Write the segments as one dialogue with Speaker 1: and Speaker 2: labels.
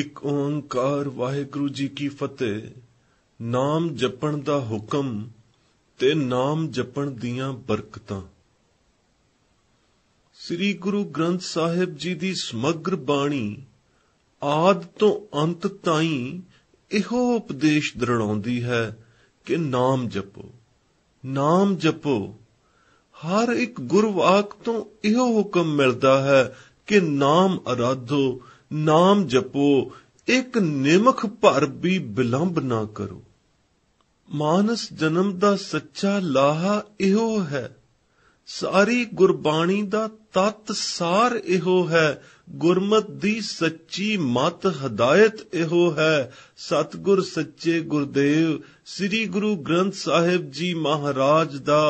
Speaker 1: ਇਕ ਓੰਕਾਰ ਵਾਹਿਗੁਰੂ ਜੀ ਕੀ ਫਤਿਹ ਨਾਮ ਜਪਣ ਦਾ ਹੁਕਮ ਤੇ ਨਾਮ ਜਪਣ ਦੀਆਂ ਬਰਕਤਾਂ ਸ੍ਰੀ ਗੁਰੂ ਗ੍ਰੰਥ ਸਾਹਿਬ ਜੀ ਦੀ ਸਮਗਰ ਬਾਣੀ ਆਦ ਤੋਂ ਅੰਤ ਤਾਈਂ ਇਹੋ ਉਪਦੇਸ਼ ਦਰਣਾਉਂਦੀ ਹੈ ਕਿ ਨਾਮ ਜਪੋ ਨਾਮ ਜਪੋ ਹਰ ਇੱਕ ਗੁਰਵਾਕ ਤੋਂ ਇਹੋ ਹੁਕਮ ਮਿਲਦਾ ਹੈ ਕਿ ਨਾਮ ਅਰਾਧੋ ਨਾਮ ਜਪੋ ਇੱਕ ਨਿਮਖ ਭਰ ਵੀ ਬਿਲੰਬ ਨਾ ਕਰੋ ਮਾਨਸ ਜਨਮ ਦਾ ਸੱਚਾ ਲਾਹਾ ਇਹੋ ਹੈ ਸਾਰੀ ਗੁਰਬਾਣੀ ਦਾ ਤਤ ਸਾਰ ਇਹੋ ਹੈ ਗੁਰਮਤ ਦੀ ਸੱਚੀ ਮਤ ਹਦਾਇਤ ਇਹੋ ਹੈ ਸਤਗੁਰ ਸੱਚੇ ਗੁਰਦੇਵ ਸ੍ਰੀ ਗੁਰੂ ਗ੍ਰੰਥ ਸਾਹਿਬ ਜੀ ਮਹਾਰਾਜ ਦਾ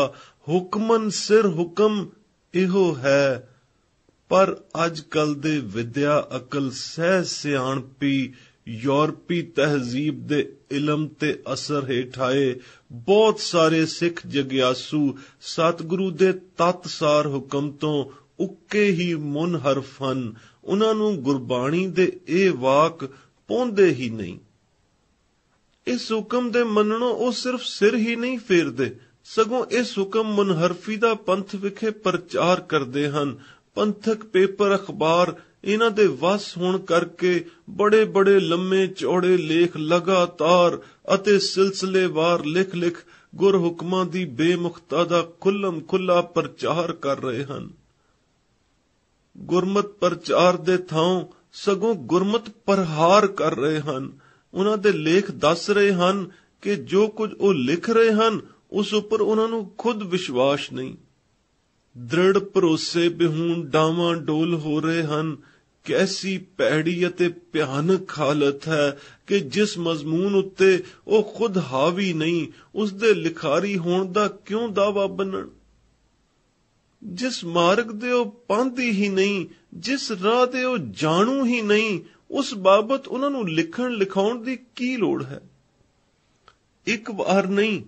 Speaker 1: ਹੁਕਮਨ ਸਿਰ ਹੁਕਮ ਇਹੋ ਹੈ ਪਰ ਅੱਜ ਕੱਲ ਦੇ ਵਿਦਿਆ ਅਕਲ ਸਹਿ ਸਿਆਣਪੀ ਯੂਰਪੀ ਤਹਜ਼ੀਬ ਦੇ ਇਲਮ ਤੇ ਅਸਰ ਹੇਠ ਬਹੁਤ ਸਾਰੇ ਸਿੱਖ ਜਗਿਆਸੂ ਸਤਿਗੁਰੂ ਦੇ ਤਤਸਾਰ ਹੁਕਮ ਤੋਂ ਉੱਕੇ ਹੀ ਮਨ ਹਰਫਨ ਉਹਨਾਂ ਨੂੰ ਗੁਰਬਾਣੀ ਦੇ ਇਹ ਵਾਕ ਪਉਂਦੇ ਹੀ ਨਹੀਂ ਇਸ ਹੁਕਮ ਦੇ ਮੰਨਣੋਂ ਉਹ ਸਿਰਫ ਸਿਰ ਹੀ ਨਹੀਂ ਫੇਰਦੇ ਸਗੋਂ ਇਸ ਹੁਕਮ ਮਨਹਰਫੀ ਦਾ ਪੰਥ ਵਿਖੇ ਪ੍ਰਚਾਰ ਕਰਦੇ ਹਨ ਪੰਥਕ ਪੇਪਰ ਅਖਬਾਰ ਇਹਨਾਂ ਦੇ ਵਸ ਹੋਣ ਕਰਕੇ ਬੜੇ ਬੜੇ ਲੰਮੇ ਚੌੜੇ ਲੇਖ ਲਗਾਤਾਰ ਅਤੇ ਸਿਲਸਿਲੇਵਾਰ ਲਿਖ ਲਿਖ ਗੁਰ ਹੁਕਮਾਂ ਦੀ ਬੇਮੁਖਤਾ ਦਾ ਖੁੱਲਮ ਖੁੱਲਾ ਪ੍ਰਚਾਰ ਕਰ ਰਹੇ ਹਨ ਗੁਰਮਤ ਪ੍ਰਚਾਰ ਦੇ ਥਾਂ ਸਗੋਂ ਗੁਰਮਤ ਪਰਹਾਰ ਕਰ ਰਹੇ ਹਨ ਉਹਨਾਂ ਦੇ ਲੇਖ ਦੱਸ ਰਹੇ ਹਨ ਕਿ ਜੋ ਕੁਝ ਉਹ ਲਿਖ ਰਹੇ ਹਨ ਉਸ ਉੱਪਰ ਉਹਨਾਂ ਨੂੰ ਖੁਦ ਵਿਸ਼ਵਾਸ ਨਹੀਂ ਦ੍ਰਿੜ ਭਰੋਸੇ ਬਿਹੂੰ ਡਾਵਾਂ ਡੋਲ ਹੋ ਰਹੇ ਹਨ ਕੈਸੀ ਪੈੜੀ ਅਤੇ ਭਿਆਨਕ ਹਾਲਤ ਹੈ ਕਿ ਜਿਸ ਮਜ਼ਮੂਨ ਉੱਤੇ ਉਹ ਖੁਦ ਹਾਵੀ ਨਹੀਂ ਉਸ ਦੇ ਲਿਖਾਰੀ ਹੋਣ ਦਾ ਕਿਉਂ ਦਾਵਾ ਬੰਨਣ ਜਿਸ ਮਾਰਗ ਦੇ ਉਹ ਪਾਂਦੀ ਹੀ ਨਹੀਂ ਜਿਸ ਰਾਹ ਤੇ ਉਹ ਜਾਣੂ ਹੀ ਨਹੀਂ ਉਸ ਬਾਬਤ ਉਹਨਾਂ ਨੂੰ ਲਿਖਣ ਲਿਖਾਉਣ ਦੀ ਕੀ ਲੋੜ ਹੈ ਇੱਕ ਵਾਰ ਨਹੀਂ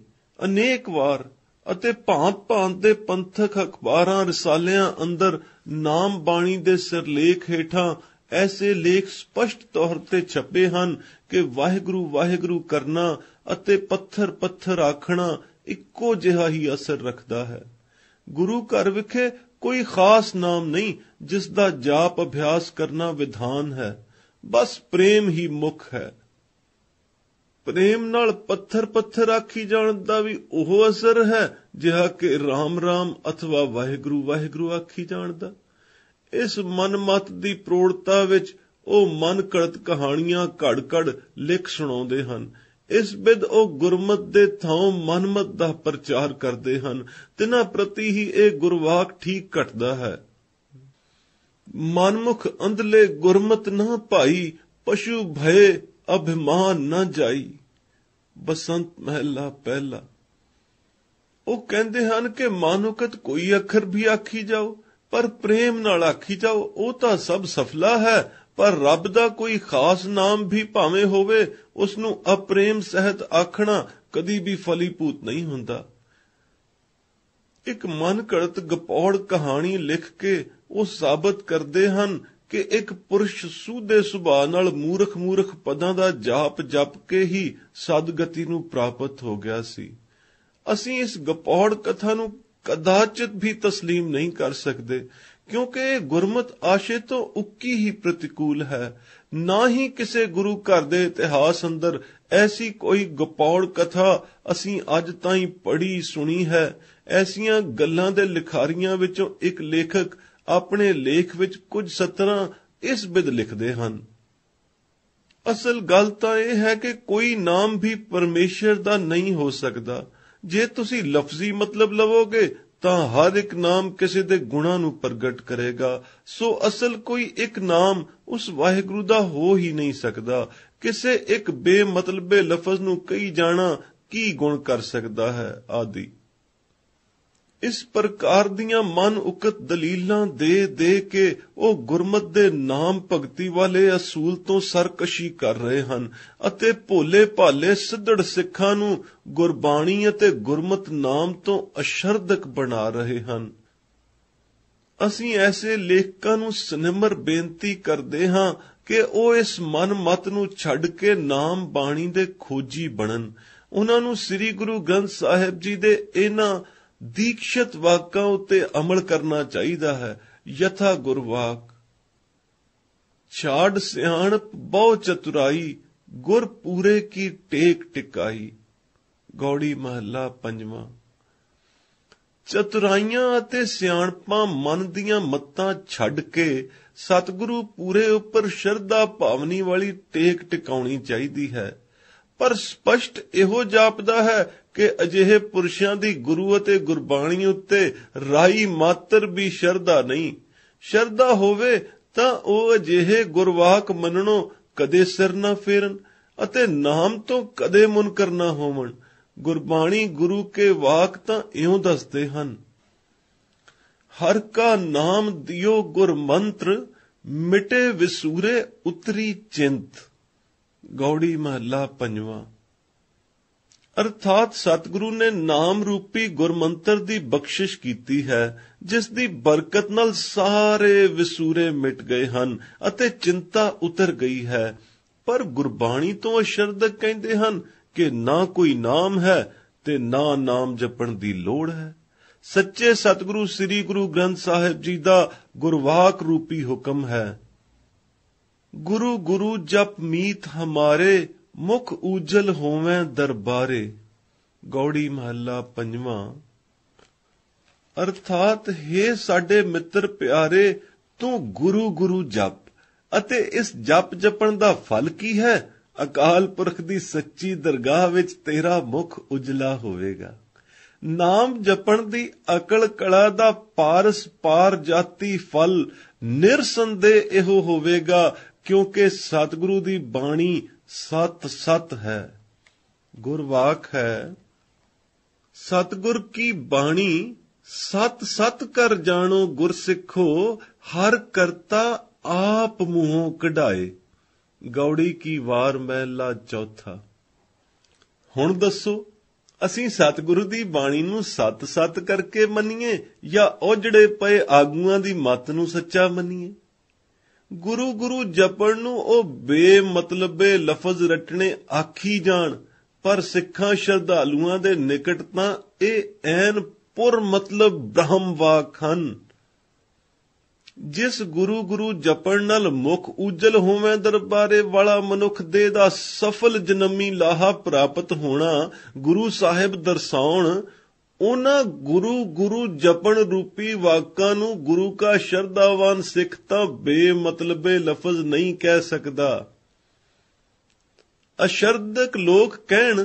Speaker 1: ਅਨੇਕ ਵਾਰ ਅਤੇ ਭਾਂਤ-ਭਾਂਤ ਦੇ ਪੰਥਕ ਅਖਬਾਰਾਂ ਰਸਾਲਿਆਂ ਅੰਦਰ ਨਾਮ ਬਾਣੀ ਦੇ ਸਿਰਲੇਖ ਹੇਠਾਂ ਐਸੇ ਲੇਖ ਸਪਸ਼ਟ ਤੌਰ ਤੇ ਛਪੇ ਹਨ ਕਿ ਵਾਹਿਗੁਰੂ ਵਾਹਿਗੁਰੂ ਕਰਨਾ ਅਤੇ ਪੱਥਰ ਪੱਥਰ ਆਖਣਾ ਇੱਕੋ ਜਿਹਾ ਹੀ ਅਸਰ ਰੱਖਦਾ ਹੈ ਗੁਰੂ ਘਰ ਵਿਖੇ ਕੋਈ ਖਾਸ ਨਾਮ ਨਹੀਂ ਜਿਸ ਦਾ ਜਾਪ ਅਭਿਆਸ ਕਰਨਾ ਵਿਧਾਨ ਹੈ ਬਸ ਪ੍ਰੇਮ ਹੀ ਮੁੱਖ ਹੈ ਪ੍ਰੇਮ ਨਾਲ ਪੱਥਰ ਪੱਥਰ ਆਖੀ ਜਾਣ ਦਾ ਵੀ ਉਹ ਅਸਰ ਹੈ ਜਿਹਾ ਕਿ RAM RAM ਅਥਵਾ ਵਾਹਿਗੁਰੂ ਵਾਹਿਗੁਰੂ ਆਖੀ ਜਾਣ ਦਾ ਇਸ ਮਨਮਤ ਦੀ ਪ੍ਰੋੜਤਾ ਵਿੱਚ ਉਹ ਮਨ ਕਲਤ ਕਹਾਣੀਆਂ ਘੜ-ਘੜ ਲਿਖ ਸੁਣਾਉਂਦੇ ਹਨ ਇਸ ਵਿਦ ਉਹ ਗੁਰਮਤ ਦੇ ਥਾਂ ਮਨਮਤ ਦਾ ਪ੍ਰਚਾਰ ਕਰਦੇ ਹਨ ਤਿਨਾਂ ਪ੍ਰਤੀ ਹੀ ਇਹ ਗੁਰਵਾਕ ਠੀਕ ਘਟਦਾ ਹੈ ਮਨਮੁਖ ਅੰਧਲੇ ਗੁਰਮਤ ਨਾ ਭਾਈ ਪਸ਼ੂ ਭਏ ਅਭਿਮਾਨ ਨਾ ਜਾਈ ਬਸੰਤ ਮਹਿਲਾ ਪਹਿਲਾ ਉਹ ਕਹਿੰਦੇ ਹਨ ਕਿ ਮਾਨੁਕਤ ਕੋਈ ਅੱਖਰ ਵੀ ਆਖੀ ਜਾਓ ਪਰ ਪ੍ਰੇਮ ਨਾਲ ਆਖੀ ਜਾਓ ਉਹ ਤਾਂ ਸਭ ਸਫਲਾ ਹੈ ਪਰ ਰੱਬ ਦਾ ਕੋਈ ਖਾਸ ਨਾਮ ਵੀ ਭਾਵੇਂ ਹੋਵੇ ਉਸ ਨੂੰ ਅਪ੍ਰੇਮ ਸਹਿਤ ਆਖਣਾ ਕਦੀ ਵੀ ਫਲੀਪੂਤ ਨਹੀਂ ਹੁੰਦਾ ਇੱਕ ਮਨ ਘੜਤ ਗਪੌੜ ਕਹਾਣੀ ਲਿਖ ਕੇ ਉਹ ਸਾਬਤ ਕਰਦੇ ਹਨ ਕਿ ਇੱਕ ਪੁਰਸ਼ ਸੂਦੇ ਸੁਭਾਅ ਨਾਲ ਮੂਰਖ ਮੂਰਖ ਪਦਾਂ ਦਾ ਜਾਪ ਜਪ ਕੇ ਹੀ ਸਦਗਤੀ ਨੂੰ ਪ੍ਰਾਪਤ ਹੋ ਗਿਆ ਸੀ ਅਸੀਂ ਇਸ ਗਪੌੜ ਕਥਾ ਨੂੰ ਕਦਾਚਿਤ ਵੀ تسلیم ਨਹੀਂ ਕਰ ਸਕਦੇ ਕਿਉਂਕਿ ਗੁਰਮਤ ਆਸ਼ੇ ਤੋਂ ਉੱਕੀ ਹੀ ਪ੍ਰਤੀਕੂਲ ਹੈ ਨਾ ਹੀ ਕਿਸੇ ਗੁਰੂ ਘਰ ਦੇ ਇਤਿਹਾਸ ਅੰਦਰ ਐਸੀ ਕੋਈ ਗਪੌੜ ਕਥਾ ਅਸੀਂ ਅੱਜ ਤਾਈਂ ਪੜ੍ਹੀ ਸੁਣੀ ਹੈ ਐਸੀਆਂ ਗੱਲਾਂ ਦੇ ਲਿਖਾਰੀਆਂ ਵਿੱਚੋਂ ਇੱਕ ਲੇਖਕ ਆਪਣੇ ਲੇਖ ਵਿੱਚ ਕੁਝ ਸਤਰਾਂ ਇਸ ਵਿਦ ਲਿਖਦੇ ਹਨ ਅਸਲ ਗੱਲ ਤਾਂ ਇਹ ਹੈ ਕਿ ਕੋਈ ਨਾਮ ਵੀ ਪਰਮੇਸ਼ਰ ਦਾ ਨਹੀਂ ਹੋ ਸਕਦਾ ਜੇ ਤੁਸੀਂ ਲਫ਼ਜ਼ੀ ਮਤਲਬ ਲਵੋਗੇ ਤਾਂ ਹਰ ਇੱਕ ਨਾਮ ਕਿਸੇ ਦੇ ਗੁਣਾਂ ਨੂੰ ਪ੍ਰਗਟ ਕਰੇਗਾ ਸੋ ਅਸਲ ਕੋਈ ਇੱਕ ਨਾਮ ਉਸ ਵਾਹਿਗੁਰੂ ਦਾ ਹੋ ਹੀ ਨਹੀਂ ਸਕਦਾ ਕਿਸੇ ਇੱਕ ਬੇਮਤਲਬੇ ਲਫ਼ਜ਼ ਨੂੰ ਕਹੀ ਜਾਣਾ ਕੀ ਗੁਣ ਕਰ ਸਕਦਾ ਹੈ ਆਦੀ ਇਸ ਪ੍ਰਕਾਰ ਦੀਆਂ ਮਨ ਉਕਤ ਦਲੀਲਾਂ ਦੇ ਦੇ ਕੇ ਉਹ ਗੁਰਮਤ ਦੇ ਨਾਮ ਭਗਤੀ ਵਾਲੇ ਅਸੂਲ ਤੋਂ ਸਰਕਸ਼ੀ ਕਰ ਰਹੇ ਹਨ ਅਤੇ ਭੋਲੇ ਭਾਲੇ ਸਿੱਧੜ ਸਿੱਖਾਂ ਨੂੰ ਗੁਰਬਾਣੀ ਅਤੇ ਗੁਰਮਤ ਨਾਮ ਤੋਂ ਅਸ਼ਰਧਕ ਬਣਾ ਰਹੇ ਹਨ ਅਸੀਂ ਐਸੇ ਲੇਖਕਾਂ ਨੂੰ ਸਨਿਮਰ ਬੇਨਤੀ ਕਰਦੇ ਹਾਂ ਕਿ ਉਹ ਇਸ ਮਨ ਮਤ ਨੂੰ ਛੱਡ ਕੇ ਨਾਮ ਬਾਣੀ ਦੇ ਖੋਜੀ ਬਣਨ ਉਹਨਾਂ ਨੂੰ ਸ੍ਰੀ ਗੁਰੂ ਗ੍ਰੰਥ ਸਾਹਿਬ ਜੀ ਦੇ ਇਹਨਾਂ ਦੀਕਸ਼ਤ ਵਾਕਾਂ ਉਤੇ ਅਮਲ ਕਰਨਾ ਚਾਹੀਦਾ ਹੈ ਯਥਾ ਗੁਰ ਵਾਕ ਛਾੜ ਸਿਆਣ ਬਹੁ ਚਤੁਰਾਈ ਗੁਰ ਪੂਰੇ ਕੀ ਟੇਕ ਟਿਕਾਈ ਗੌੜੀ ਮਹੱਲਾ ਪੰਜਵਾਂ ਚਤੁਰਾਈਆਂ ਅਤੇ ਸਿਆਣਪਾਂ ਮਨ ਦੀਆਂ ਮੱਤਾਂ ਛੱਡ ਕੇ ਸਤਿਗੁਰੂ ਪੂਰੇ ਉੱਪਰ ਸ਼ਰਧਾ ਭਾਵਨੀ ਵਾਲੀ ਟੇਕ ਟਿਕਾਉਣੀ ਚਾਹੀਦੀ ਹੈ ਪਰ ਸਪਸ਼ਟ ਇਹੋ ਜਾਪਦਾ ਹੈ ਕਿ ਅਜਿਹੇ ਪੁਰਸ਼ਾਂ ਦੀ ਗੁਰੂ ਅਤੇ ਗੁਰਬਾਣੀ ਉੱਤੇ ਰਾਈ ਮਾਤਰ ਵੀ ਸ਼ਰਧਾ ਨਹੀਂ ਸ਼ਰਧਾ ਹੋਵੇ ਤਾਂ ਉਹ ਅਜਿਹੇ ਗੁਰਵਾਕ ਮੰਨਣੋਂ ਕਦੇ ਸਿਰ ਨਾ ਫੇਰਨ ਅਤੇ ਨਾਮ ਤੋਂ ਕਦੇ ਮੁਨਕਰ ਨਾ ਹੋਵਣ ਗੁਰਬਾਣੀ ਗੁਰੂ ਕੇ ਵਾਕ ਤਾਂ ਇਉਂ ਦੱਸਦੇ ਹਨ ਹਰ ਕਾ ਨਾਮ ਦਿਓ ਗੁਰਮੰਤਰ ਮਿਟੇ ਵਿਸੂਰੇ ਉਤਰੀ ਚਿੰਤ ਗੌੜੀ ਮਹੱਲਾ ਪੰਜਵਾਂ ਅਰਥਾਤ ਸਤਿਗੁਰੂ ਨੇ ਨਾਮ ਰੂਪੀ ਗੁਰਮੰਤਰ ਦੀ ਬਖਸ਼ਿਸ਼ ਕੀਤੀ ਹੈ ਜਿਸ ਦੀ ਬਰਕਤ ਨਾਲ ਸਾਰੇ ਵਿਸੂਰੇ ਮਿਟ ਗਏ ਹਨ ਅਤੇ ਚਿੰਤਾ ਉਤਰ ਗਈ ਹੈ ਪਰ ਗੁਰਬਾਣੀ ਤੋਂ ਅਸ਼ਰਦ ਕਹਿੰਦੇ ਹਨ ਕਿ ਨਾ ਕੋਈ ਨਾਮ ਹੈ ਤੇ ਨਾ ਨਾਮ ਜਪਣ ਦੀ ਲੋੜ ਹੈ ਸੱਚੇ ਸਤਿਗੁਰੂ ਸ੍ਰੀ ਗੁਰੂ ਗ੍ਰੰਥ ਸਾਹਿਬ ਜੀ ਦਾ ਗੁਰਵਾਕ ਰੂਪੀ ਹੁਕਮ ਹੈ ਗੁਰੂ ਗੁਰੂ ਜਪ ਮੀਤ ਹਮਾਰੇ ਮੁਖ ਉਜਲ ਹੋਵੇਂ ਦਰਬਾਰੇ ਗੌੜੀ ਮਹੱਲਾ ਪੰਜਵਾਂ ਅਰਥਾਤ हे ਸਾਡੇ ਮਿੱਤਰ ਪਿਆਰੇ ਤੂੰ ਗੁਰੂ ਗੁਰੂ ਜਪ ਅਤੇ ਇਸ ਜਪ ਜਪਣ ਦਾ ਫਲ ਕੀ ਹੈ ਅਕਾਲ ਪੁਰਖ ਦੀ ਸੱਚੀ ਦਰਗਾਹ ਵਿੱਚ ਤੇਰਾ ਮੁਖ ਉਜਲਾ ਹੋਵੇਗਾ ਨਾਮ ਜਪਣ ਦੀ ਅਕਲ ਕਲਾ ਦਾ ਪਾਰਸ ਪਾਰ ਜਾਤੀ ਫਲ ਨਿਰਸੰਦੇ ਇਹੋ ਹੋਵੇਗਾ ਕਿਉਂਕਿ ਸਤਿਗੁਰੂ ਦੀ ਬਾਣੀ ਸਤ ਸਤ ਹੈ ਗੁਰਵਾਖ ਹੈ ਸਤਗੁਰ ਕੀ ਬਾਣੀ ਸਤ ਸਤ ਕਰ ਜਾਣੋ ਗੁਰ ਸਿੱਖੋ ਹਰ ਕਰਤਾ ਆਪ ਮੂੰਹੋਂ ਕਢਾਏ ਗੌੜੀ ਕੀ ਵਾਰ ਮਹਿਲਾ ਚੌਥਾ ਹੁਣ ਦੱਸੋ ਅਸੀਂ ਸਤਿਗੁਰੂ ਦੀ ਬਾਣੀ ਨੂੰ ਸਤ ਸਤ ਕਰਕੇ ਮੰਨੀਏ ਜਾਂ ਉਹ ਜਿਹੜੇ ਪਏ ਆਗੂਆਂ ਦੀ ਮਤ ਨੂੰ ਸੱਚਾ ਮੰਨੀਏ ਗੁਰੂ ਗੁਰੂ ਜਪਣ ਨੂੰ ਉਹ ਬੇਮਤਲਬੇ ਲਫ਼ਜ਼ ਰਟਣੇ ਆਖੀ ਜਾਣ ਪਰ ਸਿੱਖਾਂ ਸ਼ਰਧਾਲੂਆਂ ਦੇ ਨਿਕਟ ਤਾਂ ਇਹ ਐਨ ਪੁਰ ਮਤਲਬ ਬ੍ਰਹਮ ਵਾਕ ਹਨ ਜਿਸ ਗੁਰੂ ਗੁਰੂ ਜਪਣ ਨਾਲ ਮੁਖ ਉਜਲ ਹੋਵੇਂ ਦਰਬਾਰੇ ਵਾਲਾ ਮਨੁੱਖ ਦੇ ਦਾ ਸਫਲ ਜਨਮੀ ਲਾਹਾ ਪ੍ਰਾਪਤ ਹੋਣਾ ਗੁਰੂ ਸਾਹਿਬ ਦਰਸਾਉਣ ਉਹਨਾਂ ਗੁਰੂ ਗੁਰੂ ਜਪਣ ਰੂਪੀ ਵਾਕਾਂ ਨੂੰ ਗੁਰੂ ਕਾ ਸ਼ਰਧਾਵਾਨ ਸਿੱਖ ਤਾਂ ਬੇਮਤਲਬੇ ਲਫ਼ਜ਼ ਨਹੀਂ ਕਹਿ ਸਕਦਾ ਅਸ਼ਰਧਕ ਲੋਕ ਕਹਿਣ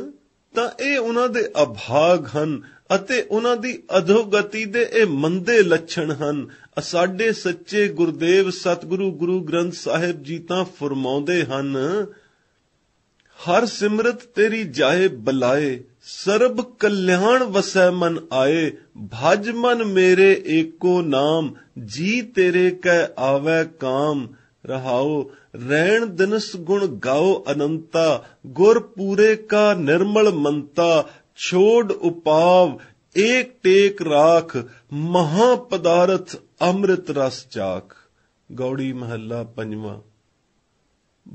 Speaker 1: ਤਾਂ ਇਹ ਉਹਨਾਂ ਦੇ ਅਭਾਗ ਹਨ ਅਤੇ ਉਹਨਾਂ ਦੀ ਅਧੋਗਤੀ ਦੇ ਇਹ ਮੰਦੇ ਲੱਛਣ ਹਨ ਸਾਡੇ ਸੱਚੇ ਗੁਰਦੇਵ ਸਤਿਗੁਰੂ ਗੁਰੂ ਗ੍ਰੰਥ ਸਾਹਿਬ ਜੀ ਤਾਂ ਫਰਮਾਉਂਦੇ ਹਨ ਹਰ ਸਿਮਰਤ ਤੇਰੀ ਜਾਏ ਬਲਾਏ ਸਰਬ ਕਲਿਆਣ ਵਸੈ ਮਨ ਆਏ ਭਜ ਮਨ ਮੇਰੇ ਏਕੋ ਨਾਮ ਜੀ ਤੇਰੇ ਕੈ ਆਵੇ ਕਾਮ ਰਹਾਉ ਰਹਿਣ ਦਿਨਸ ਗੁਣ ਗਾਓ ਅਨੰਤਾ ਗੁਰ ਪੂਰੇ ਕਾ ਨਿਰਮਲ ਮੰਤਾ ਛੋੜ ਉਪਾਵ ਏਕ ਟੇਕ ਰਾਖ ਮਹਾ ਪਦਾਰਥ ਅੰਮ੍ਰਿਤ ਰਸ ਚਾਖ ਗੌੜੀ ਮਹੱਲਾ ਪੰਜਵਾਂ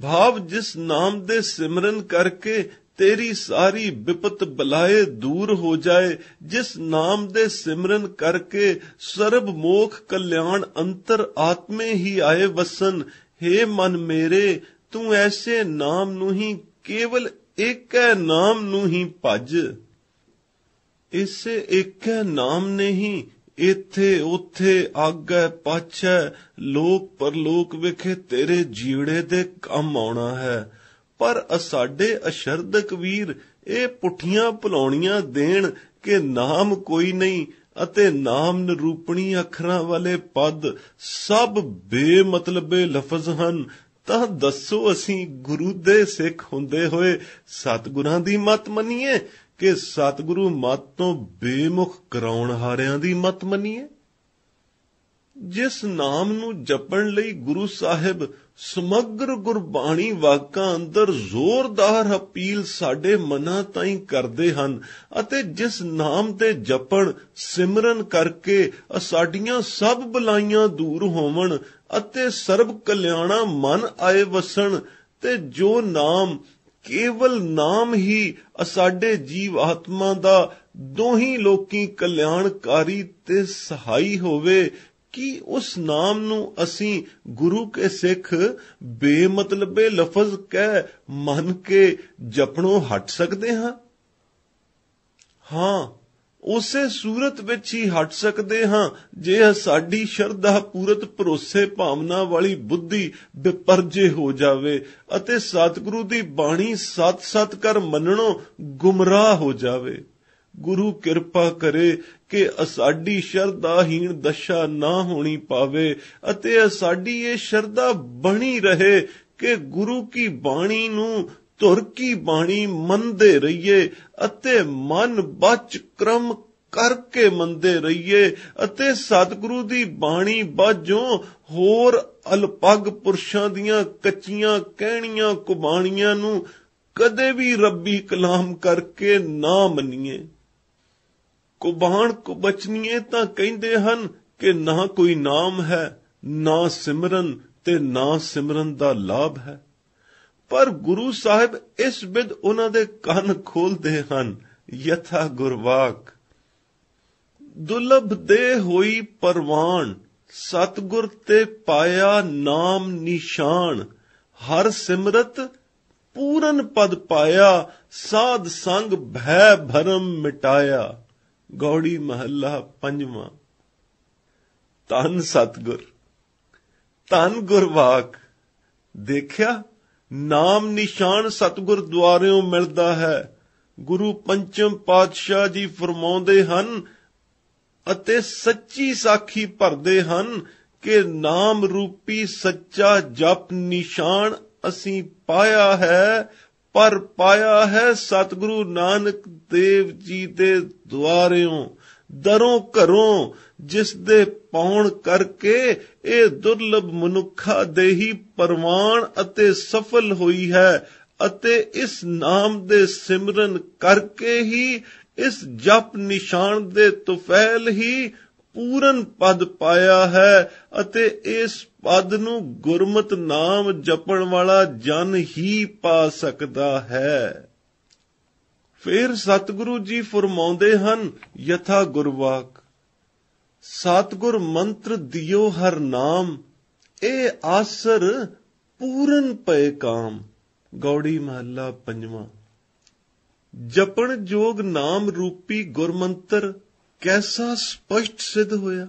Speaker 1: ਭਾਵ ਜਿਸ ਨਾਮ ਦੇ ਸਿਮਰਨ ਕਰਕੇ ਤੇਰੀ ਸਾਰੀ ਵਿਪਤ ਬਲਾਏ ਦੂਰ ਹੋ ਜਾਏ ਜਿਸ ਨਾਮ ਦੇ ਸਿਮਰਨ ਕਰਕੇ ਸਰਬ ਮੋਖ ਕਲਿਆਣ ਅੰਤਰ ਆਤਮੇ ਹੀ ਆਏ ਵਸਨ हे ਮਨ ਮੇਰੇ ਤੂੰ ਐਸੇ ਨਾਮ ਨੂੰ ਹੀ ਕੇਵਲ ਏਕੈ ਨਾਮ ਨੂੰ ਹੀ ਭਜ ਇਸੇ ਏਕੈ ਨਾਮ ਨੇ ਹੀ ਇੱਥੇ ਉੱਥੇ ਆਗੈ ਪਾਛੈ ਲੋਕ ਪਰਲੋਕ ਵਿਖੇ ਤੇਰੇ ਜੀਵੜੇ ਦੇ ਕੰਮ ਆਉਣਾ ਹੈ ਪਰ ਸਾਡੇ ਅਸ਼ਰਦਕ ਵੀਰ ਇਹ ਪੁੱਠੀਆਂ ਭਲਾਉਣੀਆਂ ਦੇਣ ਕਿ ਨਾਮ ਕੋਈ ਨਹੀਂ ਅਤੇ ਨਾਮ ਨਿਰੂਪਣੀ ਅੱਖਰਾਂ ਵਾਲੇ ਪਦ ਸਭ ਬੇਮਤਲਬੇ ਲਫ਼ਜ਼ ਹਨ ਤਾਂ ਦੱਸੋ ਅਸੀਂ ਗੁਰੂ ਦੇ ਸਿੱਖ ਹੁੰਦੇ ਹੋਏ ਸਤਗੁਰਾਂ ਦੀ ਮਤ ਮੰਨੀਏ ਕਿ ਸਤਗੁਰੂ ਮਤ ਤੋਂ ਬੇਮੁਖ ਕਰਾਉਣ ਹਾਰਿਆਂ ਦੀ ਮਤ ਮੰਨੀਏ ਜਿਸ ਨਾਮ ਨੂੰ ਜਪਣ ਲਈ ਗੁਰੂ ਸਾਹਿਬ ਸਮਗਰ ਗੁਰਬਾਣੀ ਵਾਕਾਂ ਅੰਦਰ ਜ਼ੋਰਦਾਰ ਅਪੀਲ ਸਾਡੇ ਮਨਾਂ ਤਾਈਂ ਕਰਦੇ ਹਨ ਅਤੇ ਜਿਸ ਨਾਮ ਤੇ ਜਪਣ ਸਿਮਰਨ ਕਰਕੇ ਸਾਡੀਆਂ ਸਭ ਬੁਲਾਈਆਂ ਦੂਰ ਹੋਵਣ ਅਤੇ ਸਰਬ ਕਲਿਆਣਾ ਮਨ ਆਏ ਵਸਣ ਤੇ ਜੋ ਨਾਮ ਕੇਵਲ ਨਾਮ ਹੀ ਸਾਡੇ ਜੀਵ ਆਤਮਾ ਦਾ ਦੋਹੀ ਲੋਕੀ ਕਲਿਆਣਕਾਰੀ ਤੇ ਸਹਾਈ ਹੋਵੇ ਕਿ ਉਸ ਨਾਮ ਨੂੰ ਅਸੀਂ ਗੁਰੂ ਕੇ ਸਿੱਖ ਬੇਮਤਲਬੇ ਲਫ਼ਜ਼ ਕਹਿ ਮੰਨ ਕੇ ਜਪਣੋਂ ਹਟ ਸਕਦੇ ਹਾਂ ਹਾਂ ਉਸੇ ਸੂਰਤ ਵਿੱਚ ਹੀ ਹਟ ਸਕਦੇ ਹਾਂ ਜੇ ਸਾਡੀ ਸ਼ਰਧਾ ਪੂਰਤ ਭਰੋਸੇ ਭਾਵਨਾ ਵਾਲੀ ਬੁੱਧੀ ਬਿਪਰਜੇ ਹੋ ਜਾਵੇ ਅਤੇ ਸਤਿਗੁਰੂ ਦੀ ਬਾਣੀ ਸਤ ਸਤ ਕਰ ਮੰਨਣੋਂ ਗੁੰਮਰਾਹ ਹੋ ਜਾਵੇ ਗੁਰੂ ਕਿਰਪਾ ਕਰੇ ਕਿ ਸਾਡੀ ਸ਼ਰਧਾਹੀਣ ਦਸ਼ਾ ਨਾ ਹੋਣੀ ਪਾਵੇ ਅਤੇ ਸਾਡੀ ਇਹ ਸ਼ਰਧਾ ਬਣੀ ਰਹੇ ਕਿ ਗੁਰੂ ਕੀ ਬਾਣੀ ਨੂੰ ਧੁਰ ਕੀ ਬਾਣੀ ਮੰਨਦੇ ਰਹੀਏ ਅਤੇ ਮਨ ਬਚ ਕ੍ਰਮ ਕਰਕੇ ਮੰਨਦੇ ਰਹੀਏ ਅਤੇ ਸਤਿਗੁਰੂ ਦੀ ਬਾਣੀ ਬਾਝੋਂ ਹੋਰ ਅਲਪਗ ਪੁਰਸ਼ਾਂ ਦੀਆਂ ਕੱਚੀਆਂ ਕਹਿਣੀਆਂ ਕੁਬਾਣੀਆਂ ਨੂੰ ਕਦੇ ਵੀ ਰੱਬੀ ਕਲਾਮ ਕਰਕੇ ਨਾ ਮੰਨੀਏ ਕੁਬਾਣ ਕੁਬਚਨੀਏ ਤਾਂ ਕਹਿੰਦੇ ਹਨ ਕਿ ਨਾ ਕੋਈ ਨਾਮ ਹੈ ਨਾ ਸਿਮਰਨ ਤੇ ਨਾ ਸਿਮਰਨ ਦਾ ਲਾਭ ਹੈ ਪਰ ਗੁਰੂ ਸਾਹਿਬ ਇਸ ਵਿਦ ਉਹਨਾਂ ਦੇ ਕੰਨ ਖੋਲਦੇ ਹਨ ਯਥਾ ਗੁਰਵਾਕ ਦੁਲਭ ਦੇ ਹੋਈ ਪਰਵਾਨ ਸਤਗੁਰ ਤੇ ਪਾਇਆ ਨਾਮ ਨਿਸ਼ਾਨ ਹਰ ਸਿਮਰਤ ਪੂਰਨ ਪਦ ਪਾਇਆ ਸਾਧ ਸੰਗ ਭੈ ਭਰਮ ਮਿਟਾਇਆ ਗੌੜੀ ਮਹੱਲਾ ਪੰਜਵਾਂ ਤਨ ਸਤਗੁਰ ਤਨ ਗੁਰਵਾਕ ਦੇਖਿਆ ਨਾਮ ਨਿਸ਼ਾਨ ਸਤਗੁਰ ਦੁਆਰਿਓਂ ਮਿਲਦਾ ਹੈ ਗੁਰੂ ਪੰਚਮ ਪਾਤਸ਼ਾਹ ਜੀ ਫਰਮਾਉਂਦੇ ਹਨ ਅਤੇ ਸੱਚੀ ਸਾਖੀ ਭਰਦੇ ਹਨ ਕਿ ਨਾਮ ਰੂਪੀ ਸੱਚਾ ਜਪ ਨਿਸ਼ਾਨ ਅਸੀਂ ਪਾਇਆ ਹੈ ਪਰ ਪਾਇਆ ਹੈ ਸਤਿਗੁਰੂ ਨਾਨਕ ਦੇਵ ਜੀ ਦੇ ਦੁਆਰਿਓਂ ਦਰੋਂ ਘਰੋਂ ਜਿਸ ਦੇ ਪਾਉਣ ਕਰਕੇ ਇਹ ਦੁਰਲਭ ਮਨੁੱਖਾ ਦੇਹੀ ਪਰਮਾਨ ਅਤੇ ਸਫਲ ਹੋਈ ਹੈ ਅਤੇ ਇਸ ਨਾਮ ਦੇ ਸਿਮਰਨ ਕਰਕੇ ਹੀ ਇਸ ਜਪ ਨਿਸ਼ਾਨ ਦੇ ਤੁਫੈਲ ਹੀ ਪੂਰਨ ਪਦ ਪਾਇਆ ਹੈ ਅਤੇ ਇਸ ਪਦ ਨੂੰ ਗੁਰਮਤ ਨਾਮ ਜਪਣ ਵਾਲਾ ਜਨ ਹੀ ਪਾ ਸਕਦਾ ਹੈ ਫਿਰ ਸਤਿਗੁਰੂ ਜੀ ਫਰਮਾਉਂਦੇ ਹਨ ਯਥਾ ਗੁਰਵਾਕ ਸਤਿਗੁਰ ਮੰਤਰ ਦਿਓ ਹਰ ਨਾਮ ਇਹ ਆਸਰ ਪੂਰਨ ਪਏ ਕਾਮ ਗੌੜੀ ਮਹੱਲਾ ਪੰਜਵਾਂ ਜਪਣ ਜੋਗ ਨਾਮ ਰੂਪੀ ਗੁਰਮੰਤਰ ਕੈਸਾ ਸਪਸ਼ਟ ਸਿੱਧ ਹੋਇਆ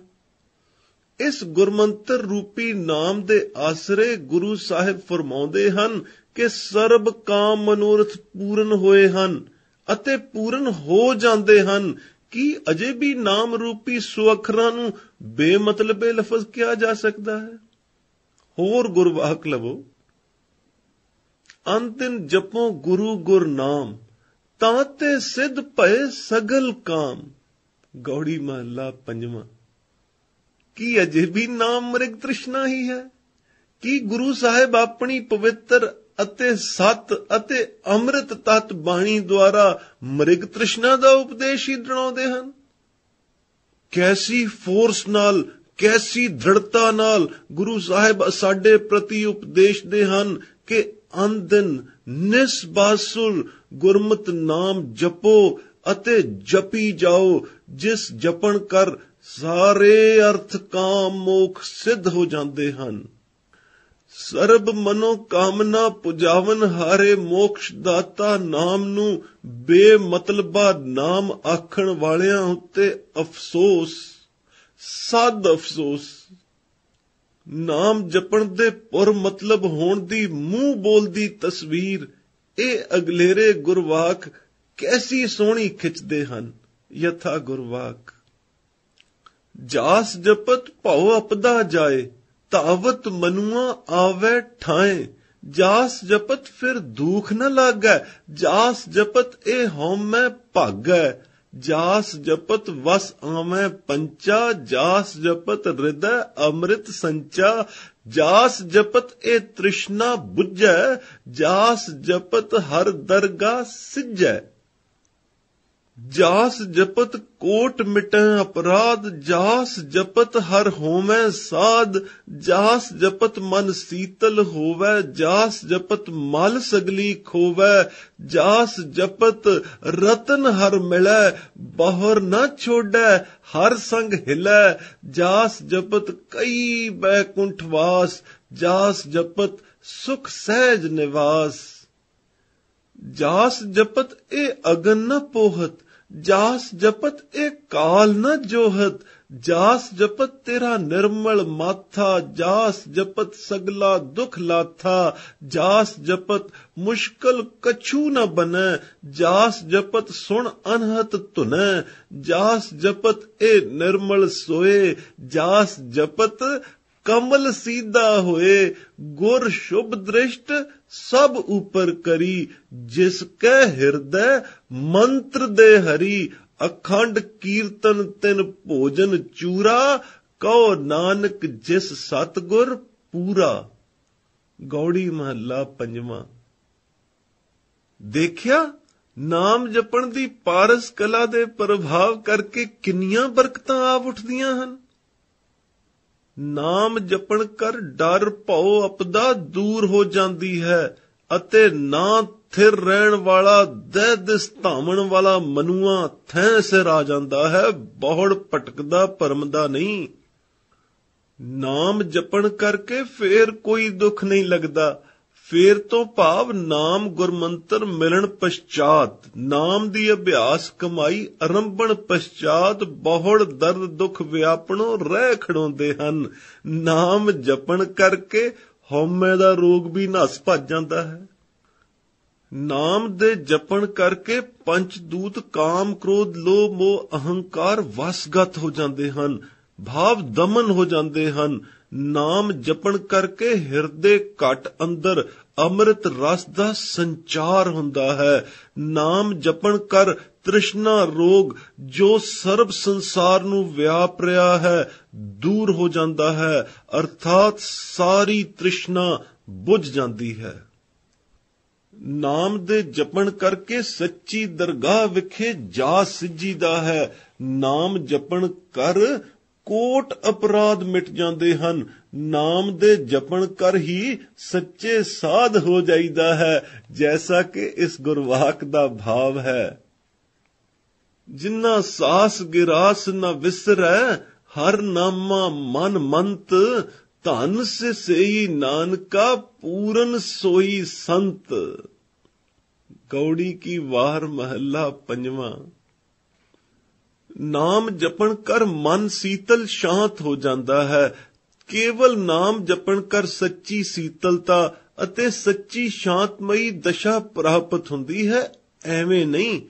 Speaker 1: ਇਸ ਗੁਰਮੰਤਰ ਰੂਪੀ ਨਾਮ ਦੇ ਆਸਰੇ ਗੁਰੂ ਸਾਹਿਬ ਫਰਮਾਉਂਦੇ ਹਨ ਕਿ ਸਰਬ ਕਾਮ ਮਨੋਰਥ ਪੂਰਨ ਹੋਏ ਹਨ ਅਤੇ ਪੂਰਨ ਹੋ ਜਾਂਦੇ ਹਨ ਕੀ ਅਜੇ ਵੀ ਨਾਮ ਰੂਪੀ ਸੁਅਖਰਾਂ ਨੂੰ ਬੇਮਤਲਬੇ ਲਫ਼ਜ਼ ਕਿਹਾ ਜਾ ਸਕਦਾ ਹੈ ਹੋਰ ਗੁਰਵਾਹਕ ਲਵੋ ਅੰਤਿਨ ਜਪੋ ਗੁਰੂ ਗੁਰਨਾਮ ਤਾਂ ਤੇ ਸਿੱਧ ਭਏ ਸਗਲ ਕਾਮ ਗੌੜੀ ਮਹੱਲਾ ਪੰਜਵਾਂ ਕੀ ਅਜੇ ਵੀ ਨਾਮ ਮ੍ਰਿਗ ਤ੍ਰਿਸ਼ਨਾ ਹੀ ਹੈ ਕੀ ਗੁਰੂ ਸਾਹਿਬ ਆਪਣੀ ਪਵਿੱਤਰ ਅਤੇ ਸਤ ਅਤੇ ਅੰਮ੍ਰਿਤ ਤਤ ਬਾਣੀ ਦੁਆਰਾ ਮ੍ਰਿਗ ਤ੍ਰਿਸ਼ਨਾ ਦਾ ਉਪਦੇਸ਼ ਹੀ ਦਿਣਾਉਂਦੇ ਹਨ ਕੈਸੀ ਫੋਰਸ ਨਾਲ ਕੈਸੀ ਦ੍ਰਿੜਤਾ ਨਾਲ ਗੁਰੂ ਸਾਹਿਬ ਸਾਡੇ ਪ੍ਰਤੀ ਉਪਦੇਸ਼ ਦੇ ਹਨ ਕਿ ਅੰਦਨ ਨਿਸਬਾਸੁਰ ਗੁਰਮਤ ਨਾਮ ਜਪੋ ਅਤੇ ਜਪੀ ਜਾਓ ਜਿਸ ਜਪਣ ਕਰ ਸਾਰੇ ਅਰਥ ਕਾਮ ਮੋਖ ਸਿੱਧ ਹੋ ਜਾਂਦੇ ਹਨ ਸਰਬ ਮਨੋ ਕਾਮਨਾ ਪੁਜਾਵਨ ਹਾਰੇ ਮੋਕਸ਼ ਦਾਤਾ ਨਾਮ ਨੂੰ ਬੇਮਤਲਬਾ ਨਾਮ ਆਖਣ ਵਾਲਿਆਂ ਉੱਤੇ ਅਫਸੋਸ ਸਦ ਅਫਸੋਸ ਨਾਮ ਜਪਣ ਦੇ ਪੁਰ ਮਤਲਬ ਹੋਣ ਦੀ ਮੂੰਹ ਬੋਲਦੀ ਤਸਵੀਰ ਇਹ ਅਗਲੇਰੇ ਗੁਰਵਾਖ ਕੈਸੀ ਸੋਹਣੀ ਖਿੱਚਦੇ ਹਨ ਯਥਾ ਗੁਰਵਾਕ ਜਾਸ ਜਪਤ ਭਉ ਅਪਦਾ ਜਾਏ ਤਾਵਤ ਮਨੁਆ ਆਵੇ ਠਾਏ ਜਾਸ ਜਪਤ ਫਿਰ ਦੁਖ ਨ ਲਾਗੈ ਜਾਸ ਜਪਤ ਇਹ ਹਉਮੈ ਭਾਗੈ ਜਾਸ ਜਪਤ ਵਸ ਆਵੇਂ ਪੰਚਾ ਜਾਸ ਜਪਤ ਹਿਰਦੈ ਅੰਮ੍ਰਿਤ ਸੰਚਾ ਜਾਸ ਜਪਤ ਇਹ ਤ੍ਰਿਸ਼ਨਾ ਬੁੱਝੈ ਜਾਸ ਜਪਤ ਹਰ ਦਰਗਾ ਸਿਜੈ ਜਾਸ ਜਪਤ ਕੋਟ ਮਿਟੈ ਅਪਰਾਧ ਜਾਸ ਜਪਤ ਹਰ ਹੋਮੈ ਸਾਧ ਜਾਸ ਜਪਤ ਮਨ ਸੀਤਲ ਹੋਵੈ ਜਾਸ ਜਪਤ ਮਲ ਸਗਲੀ ਖੋਵੈ ਜਾਸ ਜਪਤ ਰਤਨ ਹਰ ਮਿਲੈ ਬਹਰ ਨਾ ਛੋੜੈ ਹਰ ਸੰਗ ਹਿਲੈ ਜਾਸ ਜਪਤ ਕਈ ਬੈਕੁੰਠ ਵਾਸ ਜਾਸ ਜਪਤ ਸੁਖ ਸਹਿਜ ਨਿਵਾਸ ਜਾਸ ਜਪਤ ਇਹ ਅਗਨ ਨ ਪੋਹਤ जास जपत एक काल न जोहत जास जपत तेरा निर्मल माथा जास जपत सगला दुख लाथा जास जपत मुश्किल कछु न बने जास जपत सुन अनहत तुन जास जपत ए निर्मल सोए जास जपत ਕਮਲ ਸਿੱਧਾ ਹੋਏ ਗੁਰ ਸ਼ੁਭ ਦ੍ਰਿਸ਼ਟ ਸਭ ਉਪਰ ਕਰੀ ਜਿਸ ਕੈ ਹਿਰਦੈ ਮੰਤਰ ਦੇ ਹਰੀ ਅਖੰਡ ਕੀਰਤਨ ਤਿਨ ਭੋਜਨ ਚੂਰਾ ਕਉ ਨਾਨਕ ਜਿਸ ਸਤਗੁਰ ਪੂਰਾ ਗੌੜੀ ਮਹੱਲਾ ਪੰਜਵਾਂ ਦੇਖਿਆ ਨਾਮ ਜਪਣ ਦੀ ਪਾਰਸ ਕਲਾ ਦੇ ਪ੍ਰਭਾਵ ਕਰਕੇ ਕਿੰਨੀਆਂ ਬਰਕਤਾਂ ਆਪ ਉੱਠਦੀਆਂ ਹਨ ਨਾਮ ਜਪਣ ਕਰ ਡਰ ਭਉ ਅਪਦਾ ਦੂਰ ਹੋ ਜਾਂਦੀ ਹੈ ਅਤੇ ਨਾ ਥਿਰ ਰਹਿਣ ਵਾਲਾ ਦਹਿ ਦਿਸ ਧਾਵਣ ਵਾਲਾ ਮਨੂਆ ਥੈ ਸਿਰ ਆ ਜਾਂਦਾ ਹੈ ਬਹੁੜ ਪਟਕਦਾ ਪਰਮ ਦਾ ਨਹੀਂ ਨਾਮ ਜਪਣ ਕਰਕੇ ਫੇਰ ਕੋਈ ਦੁੱਖ ਨਹੀਂ ਲੱਗਦਾ ਫੇਰ ਤੋਂ ਭਾਵ ਨਾਮ ਗੁਰਮੰਤਰ ਮਿਲਣ ਪਛਾਤ ਨਾਮ ਦੀ ਅਭਿਆਸ ਕਮਾਈ ਅਰੰਭਣ ਪਛਾਤ ਬਹੁੜ ਦਰਦ ਦੁਖ ਵਿਆਪਣੋ ਰਹਿ ਖੜੋਂਦੇ ਹਨ ਨਾਮ ਜਪਣ ਕਰਕੇ ਹਉਮੈ ਦਾ ਰੋਗ ਵੀ ਨਸ ਭੱਜ ਜਾਂਦਾ ਹੈ ਨਾਮ ਦੇ ਜਪਣ ਕਰਕੇ ਪੰਜ ਦੂਤ ਕਾਮ ਕ੍ਰੋਧ ਲੋਭ ਮੋਹ ਅਹੰਕਾਰ ਵਸਗਤ ਹੋ ਜਾਂਦੇ ਹਨ ਭਾਵ ਦਮਨ ਹੋ ਜਾਂਦੇ ਹਨ ਨਾਮ ਜਪਣ ਕਰਕੇ ਹਿਰਦੇ ਘਟ ਅੰਦਰ ਅੰਮ੍ਰਿਤ ਰਸ ਦਾ ਸੰਚਾਰ ਹੁੰਦਾ ਹੈ ਨਾਮ ਜਪਣ ਕਰ ਤ੍ਰਿਸ਼ਨਾ ਰੋਗ ਜੋ ਸਰਬ ਸੰਸਾਰ ਨੂੰ ਵਿਆਪ ਰਿਹਾ ਹੈ ਦੂਰ ਹੋ ਜਾਂਦਾ ਹੈ ਅਰਥਾਤ ਸਾਰੀ ਤ੍ਰਿਸ਼ਨਾ ਬੁਝ ਜਾਂਦੀ ਹੈ ਨਾਮ ਦੇ ਜਪਣ ਕਰਕੇ ਸੱਚੀ ਦਰਗਾਹ ਵਿਖੇ ਜਾ ਸਿੱਜੀਦਾ ਹੈ ਨਾਮ ਜਪਣ ਕਰ ਕੋਟ ਅਪਰਾਧ ਮਿਟ ਜਾਂਦੇ ਹਨ ਨਾਮ ਦੇ ਜਪਣ ਕਰ ਹੀ ਸੱਚੇ ਸਾਧ ਹੋ ਜਾਈਦਾ ਹੈ ਜੈਸਾ ਕਿ ਇਸ ਗੁਰਵਾਕ ਦਾ ਭਾਵ ਹੈ ਜਿੰਨਾ ਸਾਸ ਗਿਰਾਸ ਨ ਵਿਸਰੈ ਹਰ ਨਾਮਾ ਮਨ ਮੰਤ ਧਨ ਸੇ ਸਈ ਨਾਨਕਾ ਪੂਰਨ ਸੋਈ ਸੰਤ ਗੌੜੀ ਕੀ ਵਾਰ ਮਹੱਲਾ ਪੰਜਵਾਂ ਨਾਮ ਜਪਣ ਕਰ ਮਨ ਸੀਤਲ ਸ਼ਾਂਤ ਹੋ ਜਾਂਦਾ ਹੈ ਕੇਵਲ ਨਾਮ ਜਪਣ ਕਰ ਸੱਚੀ ਸੀਤਲਤਾ ਅਤੇ ਸੱਚੀ ਸ਼ਾਂਤਮਈ ਦਸ਼ਾ ਪ੍ਰਾਪਤ ਹੁੰਦੀ ਹੈ ਐਵੇਂ ਨਹੀਂ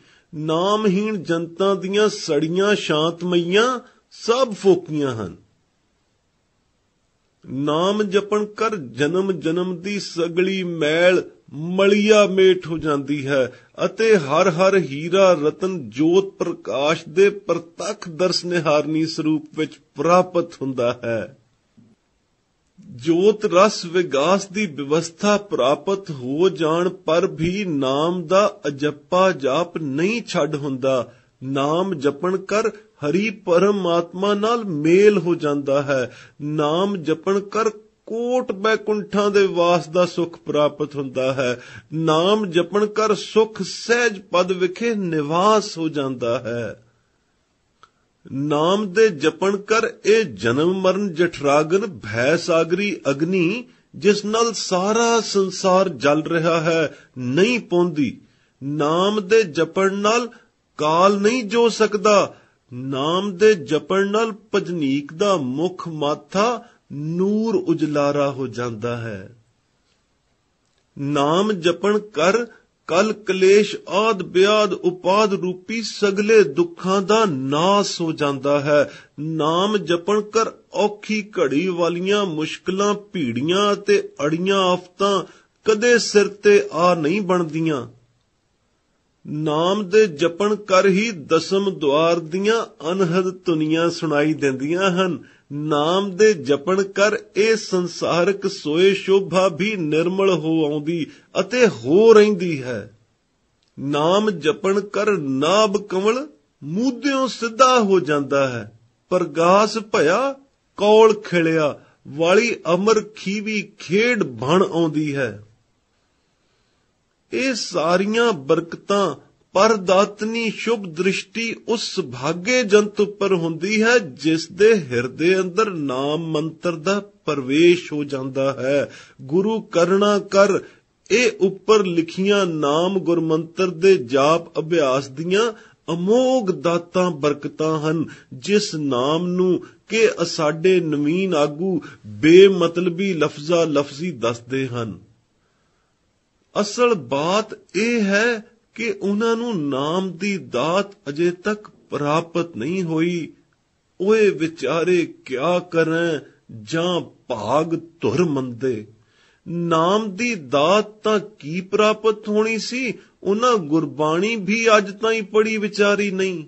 Speaker 1: ਨਾਮਹੀਣ ਜਨਤਾ ਦੀਆਂ ਸੜੀਆਂ ਸ਼ਾਂਤਮਈਆਂ ਸਭ ਫੋਕੀਆਂ ਹਨ ਨਾਮ ਜਪਣ ਕਰ ਜਨਮ ਜਨਮ ਦੀ ਸਗਲੀ ਮੈਲ ਮਲਿਆ ਮੇਠ ਹੋ ਜਾਂਦੀ ਹੈ ਅਤੇ ਹਰ ਹਰ ਹੀਰਾ ਰਤਨ ਜੋਤ ਪ੍ਰਕਾਸ਼ ਦੇ ਪ੍ਰਤੱਖ ਦਰਸ਼ਨ ਹਾਰਨੀ ਸਰੂਪ ਵਿੱਚ ਪ੍ਰਾਪਤ ਹੁੰਦਾ ਹੈ ਜੋਤ ਰਸ ਵਿਗਾਸ ਦੀ ਵਿਵਸਥਾ ਪ੍ਰਾਪਤ ਹੋ ਜਾਣ ਪਰ ਵੀ ਨਾਮ ਦਾ ਅਜੱਪਾ ਜਾਪ ਨਹੀਂ ਛੱਡ ਹੁੰਦਾ ਨਾਮ ਜਪਣ ਕਰ ਹਰੀ ਪਰਮਾਤਮਾ ਨਾਲ ਮੇਲ ਹੋ ਜਾਂਦਾ ਹੈ ਨਾਮ ਜਪਣ ਕਰ ਕੋਟ ਬੈਕੁੰਠਾਂ ਦੇ ਵਾਸ ਦਾ ਸੁਖ ਪ੍ਰਾਪਤ ਹੁੰਦਾ ਹੈ ਨਾਮ ਜਪਣ ਕਰ ਸੁਖ ਸਹਿਜ ਪਦ ਵਿਖੇ ਨਿਵਾਸ ਹੋ ਜਾਂਦਾ ਹੈ ਨਾਮ ਦੇ ਜਪਣ ਕਰ ਇਹ ਜਨਮ ਮਰਨ ਜਠਰਾਗਨ ਭੈ ਸਾਗਰੀ ਅਗਨੀ ਜਿਸ ਨਾਲ ਸਾਰਾ ਸੰਸਾਰ ਜਲ ਰਿਹਾ ਹੈ ਨਹੀਂ ਪੁੰਦੀ ਨਾਮ ਦੇ ਜਪਣ ਨਾਲ ਕਾਲ ਨਹੀਂ ਜੋ ਸਕਦਾ ਨਾਮ ਦੇ ਜਪਣ ਨਾਲ ਭਜਨੀਕ ਦਾ ਮੁਖ ਮਾਥਾ ਨੂਰ ਉਜਲਾਰਾ ਹੋ ਜਾਂਦਾ ਹੈ ਨਾਮ ਜਪਣ ਕਰ ਕਲ ਕਲੇਸ਼ ਆਦ ਬਿਆਦ ਉਪਾਦ ਰੂਪੀ ਸਗਲੇ ਦੁੱਖਾਂ ਦਾ ਨਾਸ ਹੋ ਜਾਂਦਾ ਹੈ ਨਾਮ ਜਪਣ ਕਰ ਔਖੀ ਘੜੀ ਵਾਲੀਆਂ ਮੁਸ਼ਕਲਾਂ ਭੀੜੀਆਂ ਅਤੇ ਅੜੀਆਂ ਆਫਤਾਂ ਕਦੇ ਸਿਰ ਤੇ ਆ ਨਹੀਂ ਬਣਦੀਆਂ ਨਾਮ ਦੇ ਜਪਣ ਕਰ ਹੀ ਦਸਮ ਦੁਆਰ ਦੀਆਂ ਅਨਹਦ ਦੁਨੀਆਂ ਸੁਣਾਈ ਦਿੰਦੀਆਂ ਹਨ ਨਾਮ ਦੇ ਜਪਣ ਕਰ ਇਹ ਸੰਸਾਰਕ ਸੋਏ ਸ਼ੋਭਾ ਵੀ ਨਿਰਮਲ ਹੋ ਆਉਂਦੀ ਅਤੇ ਹੋ ਰਹਿੰਦੀ ਹੈ ਨਾਮ ਜਪਣ ਕਰ ਨਾਭ ਕਮਲ ਮੂਧਿਓਂ ਸਿੱਧਾ ਹੋ ਜਾਂਦਾ ਹੈ ਪ੍ਰਗਾਸ ਭਇਆ ਕੌਲ ਖਿਲਿਆ ਵਾਲੀ ਅਮਰ ਖੀਵੀ ਖੇਡ ਬਣ ਆਉਂਦੀ ਹੈ ਇਹ ਸਾਰੀਆਂ ਬਰਕਤਾਂ ਪਰ ਦਾਤਨੀ ਸ਼ੁਭ ਦ੍ਰਿਸ਼ਟੀ ਉਸ ਭਾਗੇ ਜੰਤ ਉੱਪਰ ਹੁੰਦੀ ਹੈ ਜਿਸ ਦੇ ਹਿਰਦੇ ਅੰਦਰ ਨਾਮ ਮੰਤਰ ਦਾ ਪਰਵੇਸ਼ ਹੋ ਜਾਂਦਾ ਹੈ ਗੁਰੂ ਕਰਣਾ ਕਰ ਇਹ ਉੱਪਰ ਲਿਖੀਆਂ ਨਾਮ ਗੁਰਮੰਤਰ ਦੇ ਜਾਪ ਅਭਿਆਸ ਦੀਆਂ ਅਮੋਗ ਦਾਤਾਂ ਬਰਕਤਾਂ ਹਨ ਜਿਸ ਨਾਮ ਨੂੰ ਕਿ ਸਾਡੇ ਨਵੀਨ ਆਗੂ ਬੇਮਤਲਬੀ ਲਫ਼ਜ਼ਾ ਲਫ਼ਜ਼ੀ ਦੱਸਦੇ ਹਨ ਅਸਲ ਬਾਤ ਇਹ ਹੈ ਕਿ ਉਹਨਾਂ ਨੂੰ ਨਾਮ ਦੀ ਦਾਤ ਅਜੇ ਤੱਕ ਪ੍ਰਾਪਤ ਨਹੀਂ ਹੋਈ ਓਏ ਵਿਚਾਰੇ ਕਿਆ ਕਰਨ ਜਾਂ ਭਾਗ ਧੁਰ ਮੰਦੇ ਨਾਮ ਦੀ ਦਾਤ ਤਾਂ ਕੀ ਪ੍ਰਾਪਤ ਹੋਣੀ ਸੀ ਉਹਨਾਂ ਗੁਰਬਾਣੀ ਵੀ ਅੱਜ ਤਾਈ ਪੜੀ ਵਿਚਾਰੀ ਨਹੀਂ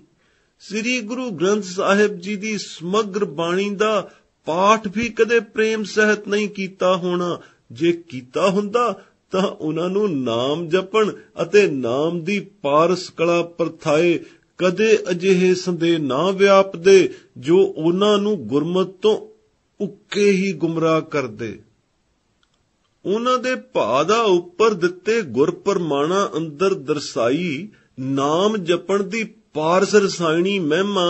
Speaker 1: ਸ੍ਰੀ ਗੁਰੂ ਗ੍ਰੰਥ ਸਾਹਿਬ ਜੀ ਦੀ ਸਮਗਰ ਬਾਣੀ ਦਾ ਪਾਠ ਵੀ ਕਦੇ ਪ੍ਰੇਮ ਸਹਿਤ ਨਹੀਂ ਕੀਤਾ ਹੋਣਾ ਜੇ ਕੀਤਾ ਹੁੰਦਾ ਤਾਂ ਉਹਨਾਂ ਨੂੰ ਨਾਮ ਜਪਣ ਅਤੇ ਨਾਮ ਦੀ ਪਾਰਸ ਕਲਾ ਪਰਥਾਏ ਕਦੇ ਅਜਿਹੇ ਸੰਦੇ ਨਾ ਵਿਆਪਦੇ ਜੋ ਉਹਨਾਂ ਨੂੰ ਗੁਰਮਤ ਤੋਂ ਉੱਕੇ ਹੀ ਗੁੰਮਰਾਹ ਕਰਦੇ ਉਹਨਾਂ ਦੇ ਭਾ ਦਾ ਉੱਪਰ ਦਿੱਤੇ ਗੁਰ ਪਰਮਾਣਾ ਅੰਦਰ ਦਰਸਾਈ ਨਾਮ ਜਪਣ ਦੀ ਪਾਰਸ ਰਸਾਇਣੀ ਮਹਿਮਾ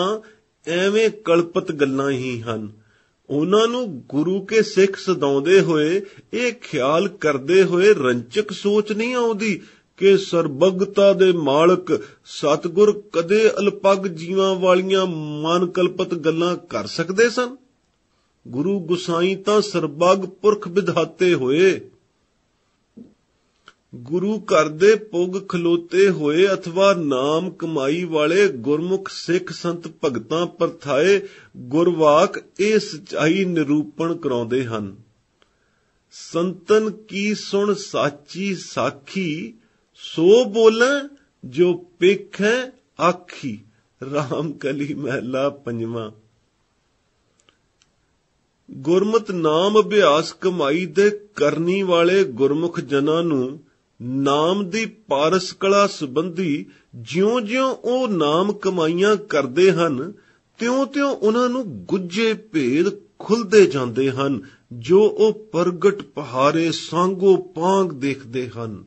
Speaker 1: ਐਵੇਂ ਕਲਪਤ ਗੱਲਾਂ ਹੀ ਹਨ ਉਹਨਾਂ ਨੂੰ ਗੁਰੂ ਕੇ ਸਿੱਖ ਸਦਾਉਂਦੇ ਹੋਏ ਇਹ ਖਿਆਲ ਕਰਦੇ ਹੋਏ ਰੰਚਕ ਸੋਚ ਨਹੀਂ ਆਉਂਦੀ ਕਿ ਸਰਬਗਤਾ ਦੇ ਮਾਲਕ ਸਤਗੁਰ ਕਦੇ ਅਲਪਗ ਜੀਵਾਂ ਵਾਲੀਆਂ ਮਨਕਲਪਤ ਗੱਲਾਂ ਕਰ ਸਕਦੇ ਸਨ ਗੁਰੂ ਗੁਸਾਈ ਤਾਂ ਸਰਬਗ ਪੁਰਖ ਵਿਧਾਤੇ ਹੋਏ ਗੁਰੂ ਘਰ ਦੇ ਪੁੱਗ ਖਲੋਤੇ ਹੋਏ ਅਥਵਾ ਨਾਮ ਕਮਾਈ ਵਾਲੇ ਗੁਰਮੁਖ ਸਿੱਖ ਸੰਤ ਭਗਤਾਂ ਪਰਥਾਏ ਗੁਰਵਾਕ ਇਹ ਸਚਾਈ ਨਿਰੂਪਣ ਕਰਾਉਂਦੇ ਹਨ ਸੰਤਨ ਕੀ ਸੁਣ ਸਾਚੀ ਸਾਖੀ ਸੋ ਬੋਲਾਂ ਜੋ ਪਿਖ ਹੈ ਆਖੀ ਰਾਮ ਕਲੀ ਮਹਿਲਾ ਪੰਜਵਾਂ ਗੁਰਮਤ ਨਾਮ ਅਭਿਆਸ ਕਮਾਈ ਦੇ ਕਰਨੀ ਵਾਲੇ ਗੁਰਮੁਖ ਜਨਾਂ ਨੂੰ ਨਾਮ ਦੀ ਪਾਰਸ ਕਲਾ ਸੰਬੰਧੀ ਜਿਉਂ-ਜਿਉਂ ਉਹ ਨਾਮ ਕਮਾਈਆਂ ਕਰਦੇ ਹਨ ਤਿਉਂ-ਤਿਉਂ ਉਹਨਾਂ ਨੂੰ ਗੁੱਜੇ ਭੇਦ ਖੁੱਲਦੇ ਜਾਂਦੇ ਹਨ ਜੋ ਉਹ ਪ੍ਰਗਟ ਪਹਾਰੇ ਸੰਗੋ ਪਾਂਗ ਦੇਖਦੇ ਹਨ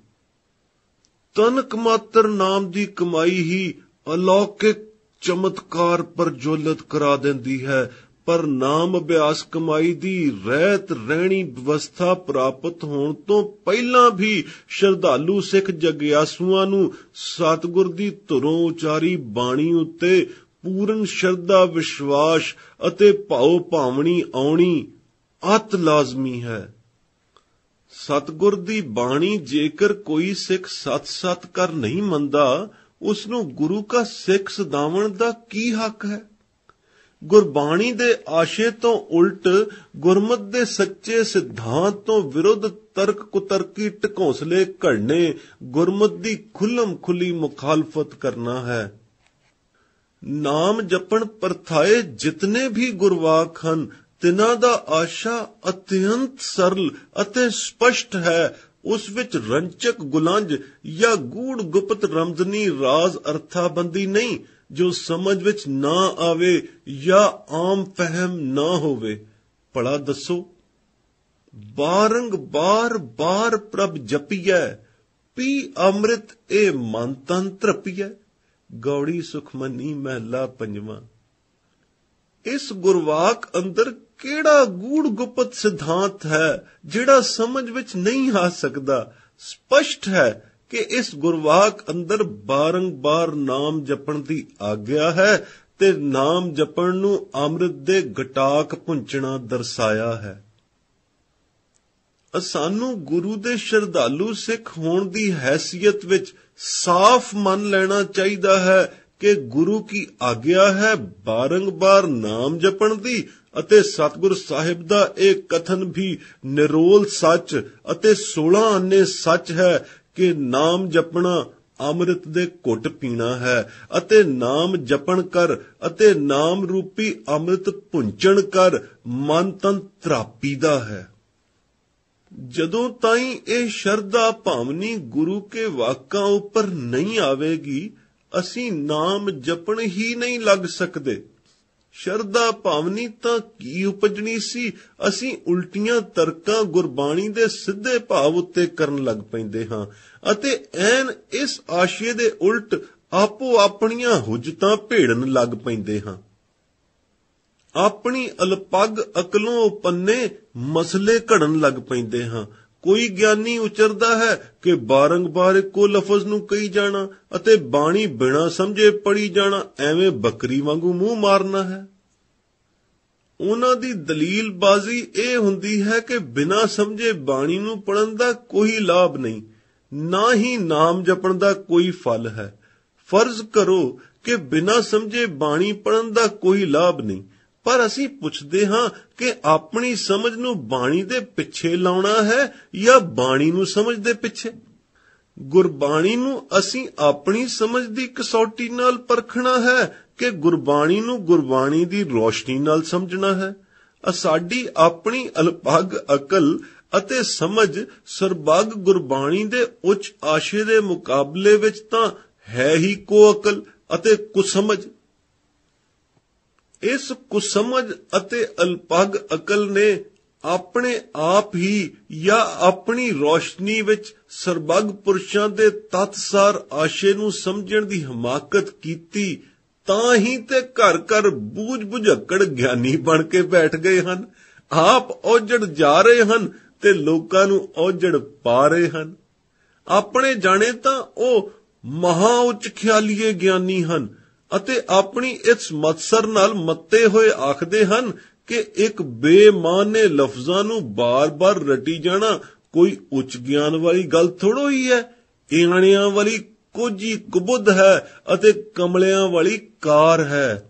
Speaker 1: ਤਨਕ ਮਾਤਰ ਨਾਮ ਦੀ ਕਮਾਈ ਹੀ ਅਲੌਕਿਕ ਚਮਤਕਾਰ ਪ੍ਰਜੋਲਤ ਕਰਾ ਦਿੰਦੀ ਹੈ ਪਰ ਨਾਮ ਅਭਿਆਸ ਕਮਾਈ ਦੀ ਰਹਿਤ ਰਹਿਣੀ ਵਿਵਸਥਾ ਪ੍ਰਾਪਤ ਹੋਣ ਤੋਂ ਪਹਿਲਾਂ ਵੀ ਸ਼ਰਧਾਲੂ ਸਿੱਖ ਜਗਿਆਸੂਆਂ ਨੂੰ ਸਤਗੁਰ ਦੀ ਧੁਰੋਂ ਉਚਾਰੀ ਬਾਣੀ ਉੱਤੇ ਪੂਰਨ ਸ਼ਰਧਾ ਵਿਸ਼ਵਾਸ ਅਤੇ ਭਾਉ ਭਾਵਣੀ ਆਉਣੀ ਅਤ ਲਾਜ਼ਮੀ ਹੈ ਸਤਗੁਰ ਦੀ ਬਾਣੀ ਜੇਕਰ ਕੋਈ ਸਿੱਖ ਸਤ-ਸਤ ਕਰ ਨਹੀਂ ਮੰਨਦਾ ਉਸ ਨੂੰ ਗੁਰੂ ਕਾ ਸਿੱਖ ਸਦਾਵਣ ਦਾ ਕੀ ਹੱਕ ਹੈ ਗੁਰਬਾਣੀ ਦੇ ਆਸ਼ੇ ਤੋਂ ਉਲਟ ਗੁਰਮਤ ਦੇ ਸੱਚੇ ਸਿਧਾਂਤ ਤੋਂ ਵਿਰੁੱਧ ਤਰਕ ਕੁਤਰਕੀ ਟਕੌਸਲੇ ਘੜਨੇ ਗੁਰਮਤ ਦੀ ਖੁੱਲਮ ਖੁੱਲੀ ਮੁਖਾਲਫਤ ਕਰਨਾ ਹੈ ਨਾਮ ਜਪਣ ਪਰਥਾਏ ਜਿਤਨੇ ਵੀ ਗੁਰਵਾਖ ਹਨ ਤਿਨਾਂ ਦਾ ਆਸ਼ਾ ਅਤਿਅੰਤ ਸਰਲ ਅਤੇ ਸਪਸ਼ਟ ਹੈ ਉਸ ਵਿੱਚ ਰੰਚਕ ਗੁਲੰਜ ਜਾਂ ਗੂੜ ਗੁਪਤ ਰਮਜ਼ਨੀ ਰਾਜ਼ ਅਰਥਾਬੰਦੀ ਨਹੀਂ ਜੋ ਸਮਝ ਵਿੱਚ ਨਾ ਆਵੇ ਜਾਂ ਆਮ ਫਹਿਮ ਨਾ ਹੋਵੇ ਭਲਾ ਦੱਸੋ ਬਾਰੰਗ ਬਾਰ ਬਾਰ ਪ੍ਰਭ ਜਪੀਐ ਪੀ ਅੰਮ੍ਰਿਤ ਇਹ ਮਨ ਤਨ ਤ੍ਰਪੀਐ ਗੌੜੀ ਸੁਖਮਨੀ ਮਹਿਲਾ ਪੰਜਵਾਂ ਇਸ ਗੁਰਵਾਕ ਅੰਦਰ ਕਿਹੜਾ ਗੂੜ ਗੁਪਤ ਸਿਧਾਂਤ ਹੈ ਜਿਹੜਾ ਸਮਝ ਵਿੱਚ ਨਹੀਂ ਆ ਸਕਦਾ ਸਪਸ਼ਟ ਹੈ ਕਿ ਇਸ ਗੁਰਵਾਕ ਅੰਦਰ ਬਾਰੰਬਾਰ ਨਾਮ ਜਪਣ ਦੀ ਆਗਿਆ ਹੈ ਤੇ ਨਾਮ ਜਪਣ ਨੂੰ ਅੰਮ੍ਰਿਤ ਦੇ ਘਟਾਕ ਪੁੰਚਣਾ ਦਰਸਾਇਆ ਹੈ ਸਾਨੂੰ ਗੁਰੂ ਦੇ ਸ਼ਰਧਾਲੂ ਸਿੱਖ ਹੋਣ ਦੀ ਹੈਸੀਅਤ ਵਿੱਚ ਸਾਫ਼ ਮੰਨ ਲੈਣਾ ਚਾਹੀਦਾ ਹੈ ਕਿ ਗੁਰੂ ਕੀ ਆਗਿਆ ਹੈ ਬਾਰੰਬਾਰ ਨਾਮ ਜਪਣ ਦੀ ਅਤੇ ਸਤਿਗੁਰ ਸਾਹਿਬ ਦਾ ਇਹ ਕਥਨ ਵੀ ਨਿਰੋਲ ਸੱਚ ਅਤੇ 16 ਅੰਨੇ ਸੱਚ ਹੈ ਕਿ ਨਾਮ ਜਪਣਾ ਅੰਮ੍ਰਿਤ ਦੇ ਘੁੱਟ ਪੀਣਾ ਹੈ ਅਤੇ ਨਾਮ ਜਪਣ ਕਰ ਅਤੇ ਨਾਮ ਰੂਪੀ ਅੰਮ੍ਰਿਤ ਪੁੰਚਣ ਕਰ ਮਨ ਤਨ ਦਾ ਹੈ ਜਦੋਂ ਤਾਈਂ ਇਹ ਸ਼ਰਧਾ ਭਾਵਨੀ ਗੁਰੂ ਕੇ ਵਾਕਾਂ ਉੱਪਰ ਨਹੀਂ ਆਵੇਗੀ ਅਸੀਂ ਨਾਮ ਜਪਣ ਹੀ ਨਹੀਂ ਲੱਗ ਸਕਦੇ ਸ਼ਰਧਾ ਭਾਵਨੀ ਤਾਂ ਕੀ ਉਪਜਣੀ ਸੀ ਅਸੀਂ ਉਲਟੀਆਂ ਤਰਕਾਂ ਗੁਰਬਾਣੀ ਦੇ ਸਿੱਧੇ ਭਾਵ ਉੱਤੇ ਕਰਨ ਲੱਗ ਪੈਂਦੇ ਹਾਂ ਅਤੇ ਐਨ ਇਸ ਆਸ਼ੇ ਦੇ ਉਲਟ ਆਪੋ ਆਪਣੀਆਂ ਹੁਜਤਾਂ ਭੇੜਨ ਲੱਗ ਪੈਂਦੇ ਹਾਂ ਆਪਣੀ ਅਲਪਗ ਅਕਲੋਂ ਪੰਨੇ ਮਸਲੇ ਘੜਨ ਲੱਗ ਪੈਂਦੇ ਹਾਂ ਕੋਈ ਗਿਆਨੀ ਉਚਰਦਾ ਹੈ ਕਿ ਬਾਰ ਇੱਕੋ ਲਫ਼ਜ਼ ਨੂੰ ਕਹੀ ਜਾਣਾ ਅਤੇ ਬਾਣੀ ਬਿਨਾ ਸਮਝੇ ਪੜੀ ਜਾਣਾ ਐਵੇਂ ਬੱਕਰੀ ਵਾਂਗੂ ਮੂੰਹ ਮਾਰਨਾ ਹੈ ਉਹਨਾਂ ਦੀ ਦਲੀਲ ਬਾਜ਼ੀ ਇਹ ਹੁੰਦੀ ਹੈ ਕਿ ਬਿਨਾ ਸਮਝੇ ਬਾਣੀ ਨੂੰ ਪੜਨ ਦਾ ਕੋਈ ਲਾਭ ਨਹੀਂ ਨਾ ਹੀ ਨਾਮ ਜਪਣ ਦਾ ਕੋਈ ਫਲ ਹੈ ਫਰਜ਼ ਕਰੋ ਕਿ ਬਿਨਾ ਸਮਝੇ ਬਾਣੀ ਪੜਨ ਦਾ ਕੋਈ ਲਾਭ ਨਹੀਂ ਪਰ ਅਸੀਂ ਪੁੱਛਦੇ ਹਾਂ ਕਿ ਆਪਣੀ ਸਮਝ ਨੂੰ ਬਾਣੀ ਦੇ ਪਿੱਛੇ ਲਾਉਣਾ ਹੈ ਜਾਂ ਬਾਣੀ ਨੂੰ ਸਮਝ ਦੇ ਪਿੱਛੇ ਗੁਰਬਾਣੀ ਨੂੰ ਅਸੀਂ ਆਪਣੀ ਸਮਝ ਦੀ ਕਸੌਟੀ ਨਾਲ ਪਰਖਣਾ ਹੈ ਕਿ ਗੁਰਬਾਣੀ ਨੂੰ ਗੁਰਬਾਣੀ ਦੀ ਰੋਸ਼ਨੀ ਨਾਲ ਸਮਝਣਾ ਹੈ ਸਾਡੀ ਆਪਣੀ ਅਲਪਗ ਅਕਲ ਅਤੇ ਸਮਝ ਸਰਬੱਗ ਗੁਰਬਾਣੀ ਦੇ ਉੱਚ ਆਸ਼ੇ ਦੇ ਮੁਕਾਬਲੇ ਵਿੱਚ ਤਾਂ ਹੈ ਹੀ ਕੋ ਅਕਲ ਅਤੇ ਕੁ ਸਮਝ ਇਸ ਕੁਸਮਝ ਅਤੇ ਅਲਪਗ ਅਕਲ ਨੇ ਆਪਣੇ ਆਪ ਹੀ ਜਾਂ ਆਪਣੀ ਰੋਸ਼ਨੀ ਵਿੱਚ ਸਰਬਗ ਪੁਰਸ਼ਾਂ ਦੇ ਤਤਸਾਰ ਆਸ਼ੇ ਨੂੰ ਸਮਝਣ ਦੀ ਹਮਾਕਤ ਕੀਤੀ ਤਾਂ ਹੀ ਤੇ ਘਰ ਘਰ ਬੂਝ ਬੁਝਕੜ ਗਿਆਨੀ ਬਣ ਕੇ ਬੈਠ ਗਏ ਹਨ ਆਪ ਔਜੜ ਜਾ ਰਹੇ ਹਨ ਤੇ ਲੋਕਾਂ ਨੂੰ ਔਜੜ ਪਾ ਰਹੇ ਹਨ ਆਪਣੇ ਜਾਣੇ ਤਾਂ ਉਹ ਮਹਾ ਉੱਚ ਖਿਆਲੀਏ ਗਿਆਨੀ ਹਨ ਅਤੇ ਆਪਣੀ ਇਸ ਮਤਸਰ ਨਾਲ ਮੱਤੇ ਹੋਏ ਆਖਦੇ ਹਨ ਕਿ ਇੱਕ ਬੇਮਾਨੇ ਲਫ਼ਜ਼ਾਂ ਨੂੰ ਬਾਰ-ਬਾਰ ਰਟੀ ਜਾਣਾ ਕੋਈ ਉੱਚ ਗਿਆਨ ਵਾਲੀ ਗੱਲ ਥੋੜੋ ਹੀ ਹੈ ਇਆਣਿਆਂ ਵਾਲੀ ਹੀ ਕਬੁੱਧ ਹੈ ਅਤੇ ਕਮਲਿਆਂ ਵਾਲੀ ਕਾਰ ਹੈ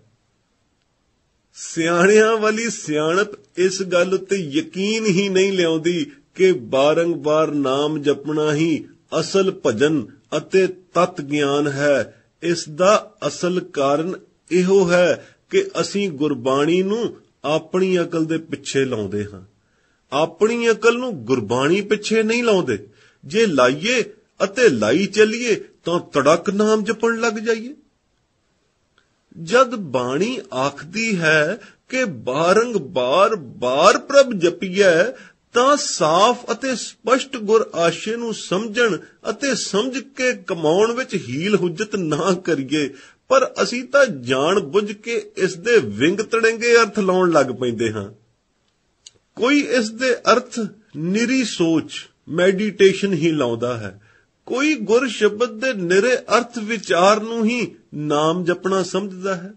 Speaker 1: ਸਿਆਣਿਆਂ ਵਾਲੀ ਸਿਆਣਪ ਇਸ ਗੱਲ ਉੱਤੇ ਯਕੀਨ ਹੀ ਨਹੀਂ ਲਿਆਉਂਦੀ ਕਿ ਬਾਰੰਗ-ਬਾਰ ਨਾਮ ਜਪਣਾ ਹੀ ਅਸਲ ਭਜਨ ਅਤੇ ਤਤ ਗਿਆਨ ਹੈ ਇਸ ਦਾ ਅਸਲ ਕਾਰਨ ਇਹੋ ਹੈ ਕਿ ਅਸੀਂ ਗੁਰਬਾਣੀ ਨੂੰ ਆਪਣੀ ਅਕਲ ਦੇ ਪਿੱਛੇ ਲਾਉਂਦੇ ਹਾਂ ਆਪਣੀ ਅਕਲ ਨੂੰ ਗੁਰਬਾਣੀ ਪਿੱਛੇ ਨਹੀਂ ਲਾਉਂਦੇ ਜੇ ਲਾਈਏ ਅਤੇ ਲਾਈ ਚੱਲੀਏ ਤਾਂ ਤੜਕ ਨਾਮ ਜਪਣ ਲੱਗ ਜਾਈਏ ਜਦ ਬਾਣੀ ਆਖਦੀ ਹੈ ਕਿ ਬਾਰੰਗ ਬਾਰ ਬਾਰ ਪ੍ਰਭ ਜਪੀਐ ਤਾਂ ਸਾਫ਼ ਅਤੇ ਸਪਸ਼ਟ ਗੁਰ ਆਸ਼ੇ ਨੂੰ ਸਮਝਣ ਅਤੇ ਸਮਝ ਕੇ ਕਮਾਉਣ ਵਿੱਚ ਹੀਲ ਹੁਜਤ ਨਾ ਕਰੀਏ ਪਰ ਅਸੀਂ ਤਾਂ ਜਾਣ ਬੁੱਝ ਕੇ ਇਸ ਦੇ ਵਿੰਗ ਤੜੰਗੇ ਅਰਥ ਲਾਉਣ ਲੱਗ ਪੈਂਦੇ ਹਾਂ ਕੋਈ ਇਸ ਦੇ ਅਰਥ ਨਿਰੀ ਸੋਚ ਮੈਡੀਟੇਸ਼ਨ ਹੀ ਲਾਉਂਦਾ ਹੈ ਕੋਈ ਗੁਰ ਸ਼ਬਦ ਦੇ ਨਿਰੇ ਅਰਥ ਵਿਚਾਰ ਨੂੰ ਹੀ ਨਾਮ ਜਪਣਾ ਸਮਝਦਾ ਹੈ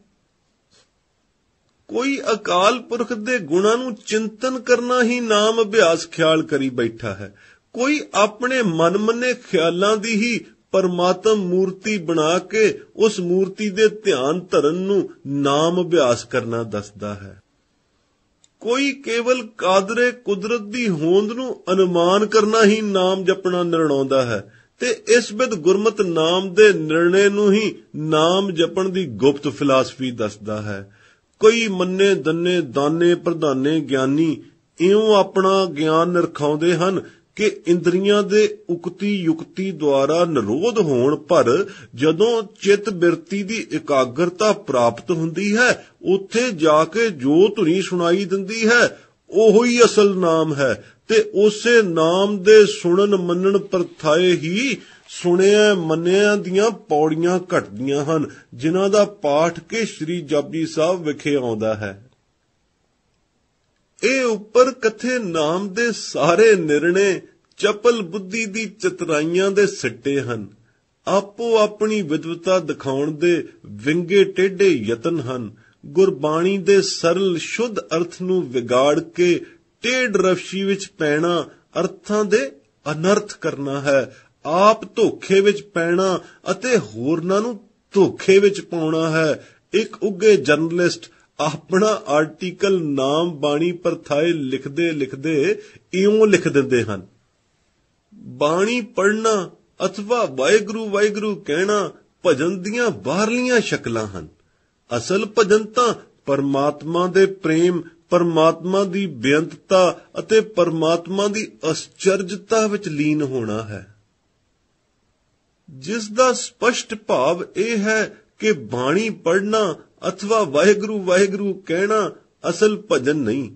Speaker 1: ਕੋਈ ਅਕਾਲ ਪੁਰਖ ਦੇ ਗੁਣਾਂ ਨੂੰ ਚਿੰਤਨ ਕਰਨਾ ਹੀ ਨਾਮ ਅਭਿਆਸ ਖਿਆਲ ਕਰੀ ਬੈਠਾ ਹੈ ਕੋਈ ਆਪਣੇ ਮਨਮਨੇ ਖਿਆਲਾਂ ਦੀ ਹੀ ਪਰਮਾਤਮ ਮੂਰਤੀ ਬਣਾ ਕੇ ਉਸ ਮੂਰਤੀ ਦੇ ਧਿਆਨ ਧਰਨ ਨੂੰ ਨਾਮ ਅਭਿਆਸ ਕਰਨਾ ਦੱਸਦਾ ਹੈ ਕੋਈ ਕੇਵਲ ਕਾਦਰੇ ਕੁਦਰਤ ਦੀ ਹੋਂਦ ਨੂੰ ਅਨੁਮਾਨ ਕਰਨਾ ਹੀ ਨਾਮ ਜਪਣਾ ਨਿਰਣਾਉਂਦਾ ਹੈ ਤੇ ਇਸ ਵਿਦ ਗੁਰਮਤ ਨਾਮ ਦੇ ਨਿਰਣੇ ਨੂੰ ਹੀ ਨਾਮ ਜਪਣ ਦੀ ਗੁਪਤ ਫਿਲਾਸਫੀ ਦੱਸਦਾ ਹੈ ਕਈ ਮੰਨੇ ਦੰਨੇ ਦਾਨੇ ਪ੍ਰਧਾਨੇ ਗਿਆਨੀ ਇਉਂ ਆਪਣਾ ਗਿਆਨ ਨਰਖਾਉਂਦੇ ਹਨ ਕਿ ਇੰਦਰੀਆਂ ਦੇ ਉਕਤੀ ਯੁਕਤੀ ਦੁਆਰਾ ਨਿਰੋਧ ਹੋਣ ਪਰ ਜਦੋਂ ਚਿਤ ਬਿਰਤੀ ਦੀ ਇਕਾਗਰਤਾ ਪ੍ਰਾਪਤ ਹੁੰਦੀ ਹੈ ਉੱਥੇ ਜਾ ਕੇ ਜੋ ਧੁਨੀ ਸੁਣਾਈ ਦਿੰਦੀ ਹੈ ਉਹੋ ਹੀ ਅਸਲ ਨਾਮ ਹੈ ਤੇ ਉਸੇ ਨਾਮ ਦੇ ਸੁਣਨ ਮੰਨਣ ਪਰਥਾਏ ਹੀ ਸੁਣਿਆ ਮੰਨਿਆ ਦੀਆਂ ਪੌੜੀਆਂ ਘਟਦੀਆਂ ਹਨ ਜਿਨ੍ਹਾਂ ਦਾ ਪਾਠ ਕੇ ਸ੍ਰੀ ਜਪਜੀ ਸਾਹਿਬ ਵਿਖੇ ਆਉਂਦਾ ਹੈ ਇਹ ਉੱਪਰ ਕਥੇ ਨਾਮ ਦੇ ਸਾਰੇ ਨਿਰਣੇ ਚਪਲ ਬੁੱਧੀ ਦੀ ਚਤਰਾਈਆਂ ਦੇ ਸਿੱਟੇ ਹਨ ਆਪੋ ਆਪਣੀ ਵਿਦਵਤਾ ਦਿਖਾਉਣ ਦੇ ਵਿੰਗੇ ਟੇਢੇ ਯਤਨ ਹਨ ਗੁਰਬਾਣੀ ਦੇ ਸਰਲ ਸ਼ੁੱਧ ਅਰਥ ਨੂੰ ਵਿਗਾੜ ਕੇ ਟੇਢ ਰਫਸ਼ੀ ਵਿੱਚ ਪੈਣਾ ਅਰਥਾਂ ਦੇ ਅਨਰਥ ਕਰਨਾ ਹੈ ਆਪ ਧੋਖੇ ਵਿੱਚ ਪੈਣਾ ਅਤੇ ਹੋਰਨਾਂ ਨੂੰ ਧੋਖੇ ਵਿੱਚ ਪਾਉਣਾ ਹੈ ਇੱਕ ਉੱਗੇ ਜਰਨਲਿਸਟ ਆਪਣਾ ਆਰਟੀਕਲ ਨਾਮ ਬਾਣੀ ਪਰਥਾਏ ਲਿਖਦੇ ਲਿਖਦੇ ਇਉਂ ਲਿਖ ਦਿੰਦੇ ਹਨ ਬਾਣੀ ਪੜਨਾ ਅਥਵਾ ਵਾਹਿਗੁਰੂ ਵਾਹਿਗੁਰੂ ਕਹਿਣਾ ਭਜਨ ਦੀਆਂ ਬਾਹਰਲੀਆਂ ਸ਼ਕਲਾਂ ਹਨ ਅਸਲ ਭਜਨ ਤਾਂ ਪਰਮਾਤਮਾ ਦੇ ਪ੍ਰੇਮ ਪਰਮਾਤਮਾ ਦੀ ਬੇਅੰਤਤਾ ਅਤੇ ਪਰਮਾਤਮਾ ਦੀ ਅਸਚਰਜਤਾ ਵਿੱਚ ਲੀਨ ਹੋਣਾ ਹੈ ਜਿਸ ਦਾ ਸਪਸ਼ਟ ਭਾਵ ਇਹ ਹੈ ਕਿ ਬਾਣੀ ਪੜਨਾ ਅਥਵਾ ਵਾਹਿਗੁਰੂ ਵਾਹਿਗੁਰੂ ਕਹਿਣਾ ਅਸਲ ਭਜਨ ਨਹੀਂ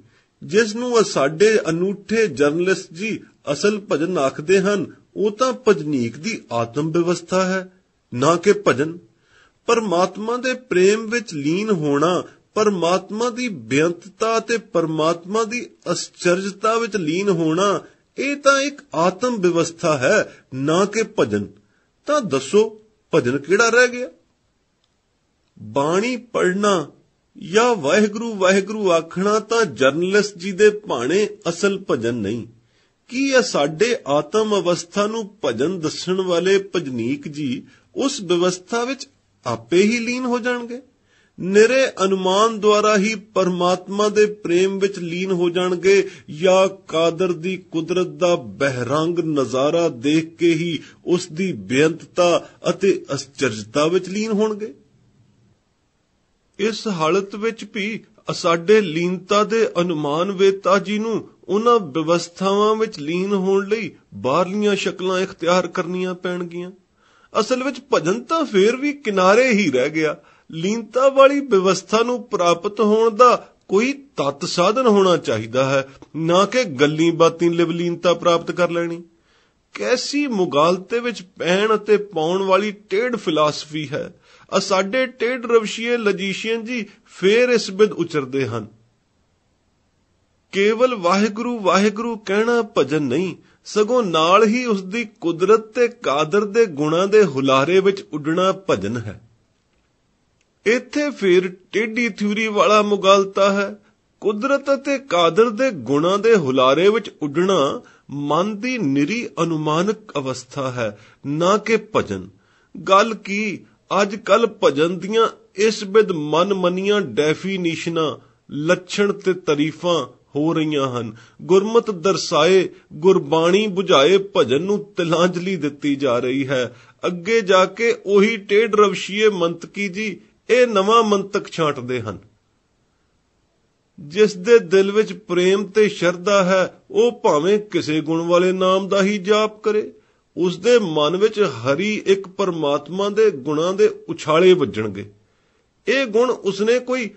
Speaker 1: ਜਿਸ ਨੂੰ ਸਾਡੇ ਅਨੂਠੇ ਜਰਨਲਿਸਟ ਜੀ ਅਸਲ ਭਜਨ ਆਖਦੇ ਹਨ ਉਹ ਤਾਂ ਭਜਨੀਕ ਦੀ ਆਤਮ ਵਿਵਸਥਾ ਹੈ ਨਾ ਕਿ ਭਜਨ ਪਰਮਾਤਮਾ ਦੇ ਪ੍ਰੇਮ ਵਿੱਚ ਲੀਨ ਹੋਣਾ ਪਰਮਾਤਮਾ ਦੀ ਬੇਅੰਤਤਾ ਤੇ ਪਰਮਾਤਮਾ ਦੀ ਅਸਚਰਜਤਾ ਵਿੱਚ ਲੀਨ ਹੋਣਾ ਇਹ ਤਾਂ ਇੱਕ ਆਤਮ ਵਿਵਸਥਾ ਹੈ ਨਾ ਕਿ ਭਜਨ ਤਾਂ ਦੱਸੋ ਭਜਨ ਕਿਹੜਾ ਰਹਿ ਗਿਆ ਬਾਣੀ ਪੜਨਾ ਜਾਂ ਵਾਹਿਗੁਰੂ ਵਾਹਿਗੁਰੂ ਆਖਣਾ ਤਾਂ ਜਰਨਲਿਸਟ ਜੀ ਦੇ ਭਾਣੇ ਅਸਲ ਭਜਨ ਨਹੀਂ ਕੀ ਇਹ ਸਾਡੇ ਆਤਮ ਅਵਸਥਾ ਨੂੰ ਭਜਨ ਦੱਸਣ ਵਾਲੇ ਭਜਨੀਕ ਜੀ ਉਸ ਵਿਵਸਥਾ ਵਿੱਚ ਆਪੇ ਹੀ ਲੀਨ ਹੋ ਜਾਣਗੇ ਨਿਰੇ ਅਨੁਮਾਨ ਦੁਆਰਾ ਹੀ ਪਰਮਾਤਮਾ ਦੇ ਪ੍ਰੇਮ ਵਿੱਚ ਲੀਨ ਹੋ ਜਾਣਗੇ ਜਾਂ ਕਾਦਰ ਦੀ ਕੁਦਰਤ ਦਾ ਬਹਿਰੰਗ ਨਜ਼ਾਰਾ ਦੇਖ ਕੇ ਹੀ ਉਸ ਦੀ ਬੇਅੰਤਤਾ ਅਤੇ ਅਸਚਰਜਤਾ ਵਿੱਚ ਲੀਨ ਹੋਣਗੇ ਇਸ ਹਾਲਤ ਵਿੱਚ ਵੀ ਸਾਡੇ ਲੀਨਤਾ ਦੇ ਅਨੁਮਾਨ ਵੇਤਾ ਜੀ ਨੂੰ ਉਹਨਾਂ ਵਿਵਸਥਾਵਾਂ ਵਿੱਚ ਲੀਨ ਹੋਣ ਲਈ ਬਾਹਰਲੀਆਂ ਸ਼ਕਲਾਂ ਇਖਤਿਆਰ ਕਰਨੀਆਂ ਪੈਣਗੀਆਂ ਅਸਲ ਵਿੱਚ ਭਜਨ ਤਾਂ ਫੇਰ ਵੀ ਕਿਨਾਰੇ ਹੀ ਰਹਿ ਗਿਆ ਲੀਨਤਾ ਵਾਲੀ ਵਿਵਸਥਾ ਨੂੰ ਪ੍ਰਾਪਤ ਹੋਣ ਦਾ ਕੋਈ ਤਤ ਸਾਧਨ ਹੋਣਾ ਚਾਹੀਦਾ ਹੈ ਨਾ ਕਿ ਗੱਲੀ ਬਾਤੀ ਲਿਵਲੀਨਤਾ ਪ੍ਰਾਪਤ ਕਰ ਲੈਣੀ ਕੈਸੀ ਮੁਗਾਲਤੇ ਵਿੱਚ ਪਹਿਣ ਅਤੇ ਪਾਉਣ ਵਾਲੀ ਟੇਡ ਫਿਲਾਸਫੀ ਹੈ ਅ ਸਾਡੇ ਟੇਡ ਰਵਸ਼ੀਏ ਲਜੀਸ਼ੀਅਨ ਜੀ ਫੇਰ ਇਸ ਬਿਦ ਉਚਰਦੇ ਹਨ ਕੇਵਲ ਵਾਹਿਗੁਰੂ ਵਾਹਿਗੁਰੂ ਕਹਿਣਾ ਭਜਨ ਨਹੀਂ ਸਗੋਂ ਨਾਲ ਹੀ ਉਸ ਦੀ ਕੁਦਰਤ ਤੇ ਕਾਦਰ ਦੇ ਗੁਣਾਂ ਦੇ ਹੁਲਾਰੇ ਵਿੱਚ ਉੱਡਣਾ ਭਜਨ ਹੈ ਇੱਥੇ ਫਿਰ ਟੇਢੀ ਥਿਊਰੀ ਵਾਲਾ ਮੁਗਲਤਾ ਹੈ ਕੁਦਰਤ ਅਤੇ ਕਾਦਰ ਦੇ ਗੁਣਾਂ ਦੇ ਹੁਲਾਰੇ ਵਿੱਚ ਉੱਡਣਾ ਮਨ ਦੀ ਨਿਰੀ ਅਨੁਮਾਨਕ ਅਵਸਥਾ ਹੈ ਨਾ ਕਿ ਭਜਨ ਗੱਲ ਕੀ ਅੱਜ ਕੱਲ ਭਜਨ ਦੀਆਂ ਇਸ ਵਿਦ ਮਨਮਨੀਆਂ ਡੈਫੀਨੀਸ਼ਨਾਂ ਲੱਛਣ ਤੇ ਤਾਰੀਫਾਂ ਹੋ ਰਹੀਆਂ ਹਨ ਗੁਰਮਤ ਦਰਸਾਏ ਗੁਰਬਾਣੀ 부ਝਾਏ ਭਜਨ ਨੂੰ ਤਿਲਾਂਜਲੀ ਦਿੱਤੀ ਜਾ ਰਹੀ ਹੈ ਅੱਗੇ ਜਾ ਕੇ ਉਹੀ ਟੇਡ ਰਵਸ਼ੀਏ ਮੰਤਕੀ ਜੀ ਇਹ ਨਵਾਂ ਮੰਤਕ ਛਾਂਟਦੇ ਹਨ ਜਿਸ ਦੇ ਦਿਲ ਵਿੱਚ ਪ੍ਰੇਮ ਤੇ ਸ਼ਰਧਾ ਹੈ ਉਹ ਭਾਵੇਂ ਕਿਸੇ ਗੁਣ ਵਾਲੇ ਨਾਮ ਦਾ ਹੀ ਜਾਪ ਕਰੇ ਉਸ ਦੇ ਮਨ ਵਿੱਚ ਹਰੀ ਇੱਕ ਪਰਮਾਤਮਾ ਦੇ ਗੁਣਾਂ ਦੇ ਉਛਾਲੇ ਵੱਜਣਗੇ ਇਹ ਗੁਣ ਉਸਨੇ ਕੋਈ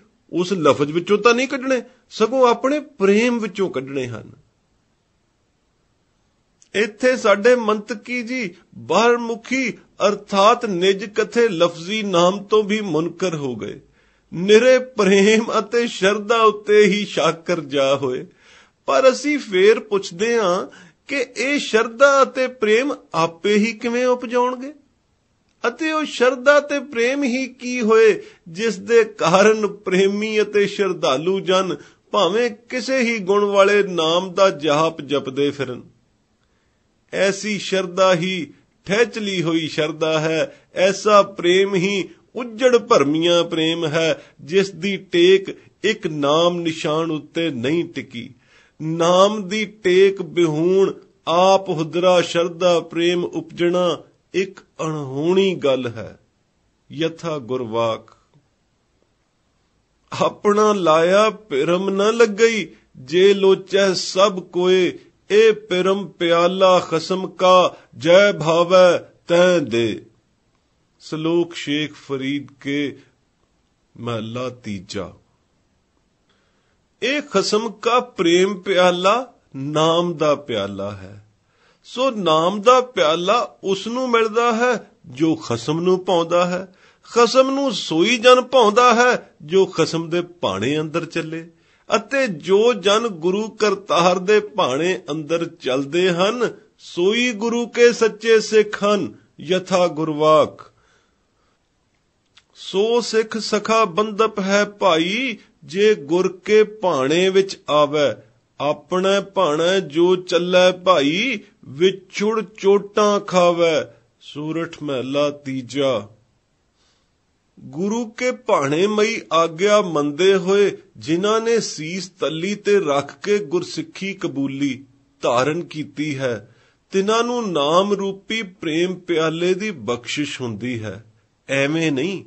Speaker 1: ਉਸ ਲਫ਼ਜ਼ ਵਿੱਚੋਂ ਤਾਂ ਨਹੀਂ ਕੱਢਣੇ ਸਗੋਂ ਆਪਣੇ ਪ੍ਰੇਮ ਵਿੱਚੋਂ ਕੱਢਣੇ ਹਨ ਇੱਥੇ ਸਾਡੇ ਮੰਤਕੀ ਜੀ ਮੁਖੀ ਅਰਥਾਤ ਨਿਜ ਕਥੇ ਲਫ਼ਜ਼ੀ ਨਾਮ ਤੋਂ ਵੀ ਮੁਨਕਰ ਹੋ ਗਏ ਨਿਰੇ ਪ੍ਰੇਮ ਅਤੇ ਸ਼ਰਧਾ ਉੱਤੇ ਹੀ ਸ਼ਾਕਰ ਜਾ ਹੋਏ ਪਰ ਅਸੀਂ ਫੇਰ ਪੁੱਛਦੇ ਹਾਂ ਕਿ ਇਹ ਸ਼ਰਧਾ ਅਤੇ ਪ੍ਰੇਮ ਆਪੇ ਹੀ ਕਿਵੇਂ ਉਪਜਾਉਣਗੇ ਅਤੇ ਉਹ ਸ਼ਰਧਾ ਤੇ ਪ੍ਰੇਮ ਹੀ ਕੀ ਹੋਏ ਜਿਸ ਦੇ ਕਾਰਨ ਪ੍ਰੇਮੀ ਅਤੇ ਸ਼ਰਧਾਲੂ ਜਨ ਭਾਵੇਂ ਕਿਸੇ ਹੀ ਗੁਣ ਵਾਲੇ ਨਾਮ ਦਾ ਜਾਪ ਜਪਦੇ ਫਿਰਨ ਐਸੀ ਸ਼ਰਧਾ ਹੀ ਫੈਚਲੀ ਹੋਈ ਸ਼ਰਦਾ ਹੈ ਐਸਾ ਪ੍ਰੇਮ ਹੀ ਉੱਜੜ ਭਰਮੀਆਂ ਪ੍ਰੇਮ ਹੈ ਜਿਸ ਦੀ ਟੇਕ ਇੱਕ ਨਾਮ ਨਿਸ਼ਾਨ ਉੱਤੇ ਨਹੀਂ ਟਿਕੀ ਨਾਮ ਦੀ ਟੇਕ ਬਿਹੂਣ ਆਪ ਹੁਦਰਾ ਸ਼ਰਦਾ ਪ੍ਰੇਮ ਉਪਜਣਾ ਇੱਕ ਅਣਹੋਣੀ ਗੱਲ ਹੈ ਯਥਾ ਗੁਰਵਾਕ ਆਪਣਾ ਲਾਇਆ ਪਰਮ ਨਾ ਲੱਗਈ ਜੇ ਲੋਚੈ ਸਭ ਕੋਏ ਇਹ ਪਰਮ ਪਿਆਲਾ ਖਸਮ ਕਾ ਜੈ ਭਾਵੈ ਤੈ ਦੇ ਸ਼ਲੋਕ ਸ਼ੇਖ ਫਰੀਦ ਕੇ ਮਹਲਾ ਤੀਜਾ ਇਹ ਖਸਮ ਕਾ ਪ੍ਰੇਮ ਪਿਆਲਾ ਨਾਮ ਦਾ ਪਿਆਲਾ ਹੈ ਸੋ ਨਾਮ ਦਾ ਪਿਆਲਾ ਉਸ ਨੂੰ ਮਿਲਦਾ ਹੈ ਜੋ ਖਸਮ ਨੂੰ ਪਾਉਂਦਾ ਹੈ ਖਸਮ ਨੂੰ ਸੋਈ ਜਨ ਪਾਉਂਦਾ ਹੈ ਜੋ ਖਸਮ ਦੇ ਪਾਣੇ ਅੰਦਰ ਚੱਲੇ ਅਤੇ ਜੋ ਜਨ ਗੁਰੂ ਕਰਤਾਰ ਦੇ ਭਾਣੇ ਅੰਦਰ ਚਲਦੇ ਹਨ ਸੋਈ ਗੁਰੂ ਕੇ ਸੱਚੇ ਸਿੱਖ ਹਨ ਯਥਾ ਗੁਰਵਾਕ ਸੋ ਸਿੱਖ ਸਖਾ ਬੰਦਪ ਹੈ ਭਾਈ ਜੇ ਗੁਰ ਕੇ ਭਾਣੇ ਵਿੱਚ ਆਵੇ ਆਪਣਾ ਭਾਣਾ ਜੋ ਚੱਲੈ ਭਾਈ ਵਿਛੜ ਚੋਟਾਂ ਖਾਵੇ ਸੂਰਠ ਮਹਿਲਾ ਤੀਜਾ ਗੁਰੂ ਕੇ ਭਾਣੇ ਮਈ ਆਗਿਆ ਮੰਦੇ ਹੋਏ ਜਿਨ੍ਹਾਂ ਨੇ ਸੀਸ ਤੱਲੀ ਤੇ ਰੱਖ ਕੇ ਗੁਰਸਿੱਖੀ ਕਬੂਲੀ ਧਾਰਨ ਕੀਤੀ ਹੈ ਤਿਨਾਂ ਨੂੰ ਨਾਮ ਰੂਪੀ ਪ੍ਰੇਮ ਪਿਆਲੇ ਦੀ ਬਖਸ਼ਿਸ਼ ਹੁੰਦੀ ਹੈ ਐਵੇਂ ਨਹੀਂ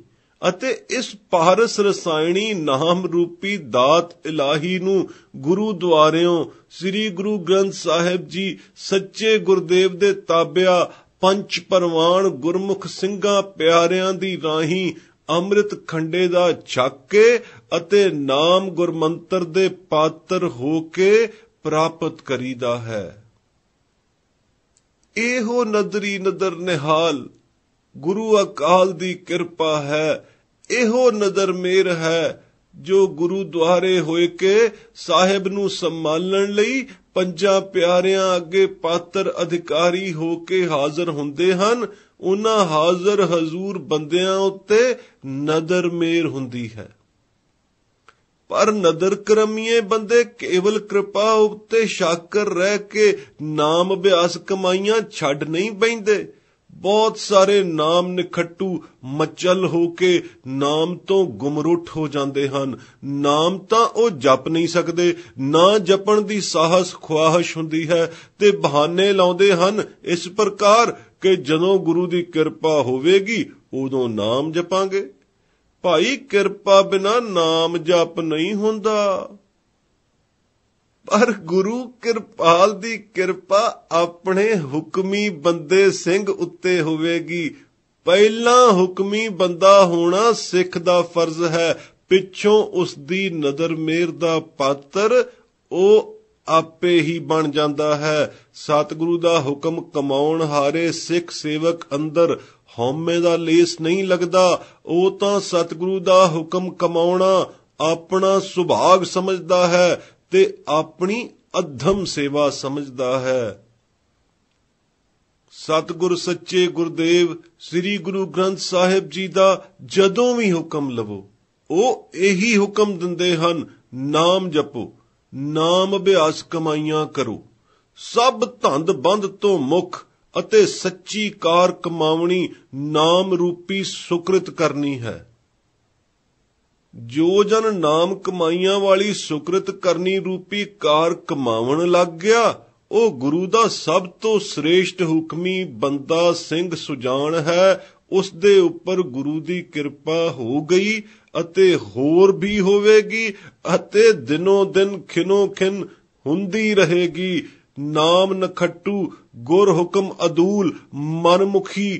Speaker 1: ਅਤੇ ਇਸ ਪਾਰਸ ਰਸਾਇਣੀ ਨਾਮ ਰੂਪੀ ਦਾਤ ਇਲਾਹੀ ਨੂੰ ਗੁਰੂ ਦੁਆਰਿਓਂ ਸ੍ਰੀ ਗੁਰੂ ਗ੍ਰੰਥ ਸਾਹਿਬ ਜੀ ਸੱਚੇ ਗੁਰਦੇਵ ਦੇ ਤਾਬਿਆ ਪੰਚ ਪਰਵਾਨ ਗੁਰਮੁਖ ਸਿੰਘਾਂ ਪਿਆਰਿਆਂ ਦੀ ਰਾਹੀ ਅੰਮ੍ਰਿਤ ਖੰਡੇ ਦਾ ਛੱਕ ਕੇ ਅਤੇ ਨਾਮ ਗੁਰਮੰਤਰ ਦੇ ਪਾਤਰ ਹੋ ਕੇ ਪ੍ਰਾਪਤ ਕਰੀਦਾ ਹੈ ਇਹੋ ਨਦਰੀ ਨਦਰ ਨਿਹਾਲ ਗੁਰੂ ਅਕਾਲ ਦੀ ਕਿਰਪਾ ਹੈ ਇਹੋ ਨਦਰ ਮੇਰ ਹੈ ਜੋ ਗੁਰੂ ਦੁਆਰੇ ਹੋਏ ਕੇ ਸਾਹਿਬ ਨੂੰ ਸੰਭਾਲਣ ਲਈ ਪੰਜਾਂ ਪਿਆਰਿਆਂ ਅੱਗੇ ਪਾਤਰ ਅਧਿਕਾਰੀ ਹੋ ਕੇ ਹਾਜ਼ਰ ਹੁੰਦੇ ਹਨ ਉਹਨਾਂ ਹਾਜ਼ਰ ਹਜ਼ੂਰ ਬੰਦਿਆਂ ਉੱਤੇ ਨਦਰ ਮੇਰ ਹੁੰਦੀ ਹੈ ਪਰ ਨਦਰ ਕਰਮੀਏ ਬੰਦੇ ਕੇਵਲ ਕਿਰਪਾ ਉੱਤੇ ਸ਼ਾਕਰ ਰਹਿ ਕੇ ਨਾਮ ਅਭਿਆਸ ਕਮਾਈਆਂ ਛੱਡ ਨਹੀਂ ਪੈਂਦੇ ਬਹੁਤ ਸਾਰੇ ਨਾਮ ਨਿਖੱਟੂ ਮਚਲ ਹੋ ਕੇ ਨਾਮ ਤੋਂ ਗੁਮਰੁੱਠ ਹੋ ਜਾਂਦੇ ਹਨ ਨਾਮ ਤਾਂ ਉਹ ਜਪ ਨਹੀਂ ਸਕਦੇ ਨਾ ਜਪਣ ਦੀ ਸਾਹਸ ਖੁਆਹਿਸ਼ ਹੁੰਦੀ ਹੈ ਤੇ ਬਹਾਨੇ ਲਾਉਂਦੇ ਹਨ ਇਸ ਪ੍ਰਕਾਰ ਕਿ ਜਦੋਂ ਗੁਰੂ ਦੀ ਕਿਰਪਾ ਹੋਵੇਗੀ ਉਦੋਂ ਨਾਮ ਜਪਾਂਗੇ ਭਾਈ ਕਿਰਪਾ ਬਿਨਾ ਨਾਮ ਜਪ ਨਹੀਂ ਹੁੰਦਾ ਪਰ ਗੁਰੂ ਕਿਰਪਾਲ ਦੀ ਕਿਰਪਾ ਆਪਣੇ ਹੁਕਮੀ ਬੰਦੇ ਸਿੰਘ ਉੱਤੇ ਹੋਵੇਗੀ ਪਹਿਲਾਂ ਹੁਕਮੀ ਬੰਦਾ ਹੋਣਾ ਸਿੱਖ ਦਾ ਫਰਜ਼ ਹੈ ਪਿੱਛੋਂ ਉਸ ਦੀ ਨਦਰ ਮੇਰ ਦਾ ਪਾਤਰ ਉਹ ਆਪੇ ਹੀ ਬਣ ਜਾਂਦਾ ਹੈ ਸਤਿਗੁਰੂ ਦਾ ਹੁਕਮ ਕਮਾਉਣ ਹਾਰੇ ਸਿੱਖ ਸੇਵਕ ਅੰਦਰ ਹਉਮੈ ਦਾ ਲੇਸ ਨਹੀਂ ਲੱਗਦਾ ਉਹ ਤਾਂ ਸਤਿਗੁਰੂ ਦਾ ਹੁਕਮ ਕਮਾਉਣਾ ਆਪਣਾ ਸੁਭਾਗ ਸਮਝਦਾ ਹੈ ਤੇ ਆਪਣੀ ਅਧਮ ਸੇਵਾ ਸਮਝਦਾ ਹੈ ਸਤਗੁਰ ਸੱਚੇ ਗੁਰਦੇਵ ਸ੍ਰੀ ਗੁਰੂ ਗ੍ਰੰਥ ਸਾਹਿਬ ਜੀ ਦਾ ਜਦੋਂ ਵੀ ਹੁਕਮ ਲਵੋ ਉਹ ਇਹੀ ਹੁਕਮ ਦਿੰਦੇ ਹਨ ਨਾਮ ਜਪੋ ਨਾਮ ਅਭਿਆਸ ਕਮਾਈਆਂ ਕਰੋ ਸਭ ਧੰਦ ਬੰਦ ਤੋਂ ਮੁਖ ਅਤੇ ਸੱਚੀ ਕਾਰ ਕਮਾਉਣੀ ਨਾਮ ਰੂਪੀ ਸੁਕ੍ਰਿਤ ਕਰਨੀ ਹੈ ਜੋ ਜਨ ਨਾਮ ਕਮਾਈਆਂ ਵਾਲੀ ਸੁਕ੍ਰਿਤ ਕਰਨੀ ਰੂਪੀ ਕਾਰ ਕਮਾਉਣ ਲੱਗ ਗਿਆ ਉਹ ਗੁਰੂ ਦਾ ਸਭ ਤੋਂ ਸ੍ਰੇਸ਼ਟ ਹੁਕਮੀ ਬੰਦਾ ਸਿੰਘ ਸੁਜਾਨ ਹੈ ਉਸ ਦੇ ਉੱਪਰ ਗੁਰੂ ਦੀ ਕਿਰਪਾ ਹੋ ਗਈ ਅਤੇ ਹੋਰ ਵੀ ਹੋਵੇਗੀ ਅਤੇ ਦਿਨੋਂ ਦਿਨ ਖਿਨੋ ਖਿਨ ਹੁੰਦੀ ਰਹੇਗੀ ਨਾਮ ਨਖੱਟੂ ਗੁਰ ਹੁਕਮ ਅਦੂਲ ਮਨਮੁਖੀ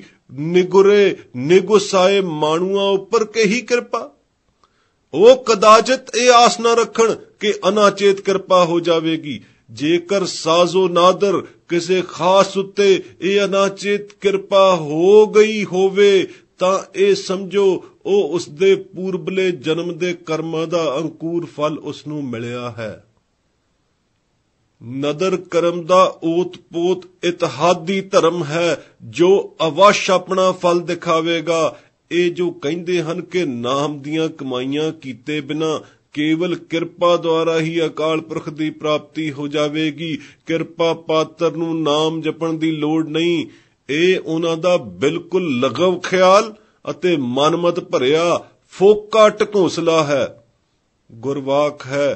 Speaker 1: ਨਿਗੁਰੇ ਨਿਗੁਸਾਏ ਮਾਣੂਆਂ ਉੱਪਰ ਕਹੀ ਕਿਰਪਾ ਉਹ ਕਦਾਚਿਤ ਇਹ ਆਸ ਨਾ ਰੱਖਣ ਕਿ ਅਨਾਚੇਤ ਕਿਰਪਾ ਹੋ ਜਾਵੇਗੀ ਜੇਕਰ ਸਾਜ਼ੋ ਨਾਦਰ ਕਿਸੇ ਖਾਸ ਉੱਤੇ ਇਹ ਅਨਾਚੇਤ ਕਿਰਪਾ ਹੋ ਗਈ ਹੋਵੇ ਤਾਂ ਇਹ ਸਮਝੋ ਉਹ ਉਸ ਦੇ ਪੂਰਬਲੇ ਜਨਮ ਦੇ ਕਰਮਾਂ ਦਾ ਅੰਕੂਰ ਫਲ ਉਸ ਨੂੰ ਮਿਲਿਆ ਹੈ ਨਦਰ ਕਰਮ ਦਾ ਓਤਪੋਤ ਇਤਹਾਦੀ ਧਰਮ ਹੈ ਜੋ ਅਵਸ਼ ਆਪਣਾ ਫਲ ਦਿਖਾਵੇਗਾ ਇਹ ਜੋ ਕਹਿੰਦੇ ਹਨ ਕਿ ਨਾਮ ਦੀਆਂ ਕਮਾਈਆਂ ਕੀਤੇ ਬਿਨਾ ਕੇਵਲ ਕਿਰਪਾ ਦੁਆਰਾ ਹੀ ਅਕਾਲ ਪੁਰਖ ਦੀ ਪ੍ਰਾਪਤੀ ਹੋ ਜਾਵੇਗੀ ਕਿਰਪਾ ਪਾਤਰ ਨੂੰ ਨਾਮ ਜਪਣ ਦੀ ਲੋੜ ਨਹੀਂ ਇਹ ਉਹਨਾਂ ਦਾ ਬਿਲਕੁਲ ਲਗਵ ਖਿਆਲ ਅਤੇ ਮਨਮਤ ਭਰਿਆ ਫੋਕਾ ਟਕੋਸਲਾ ਹੈ ਗੁਰਵਾਖ ਹੈ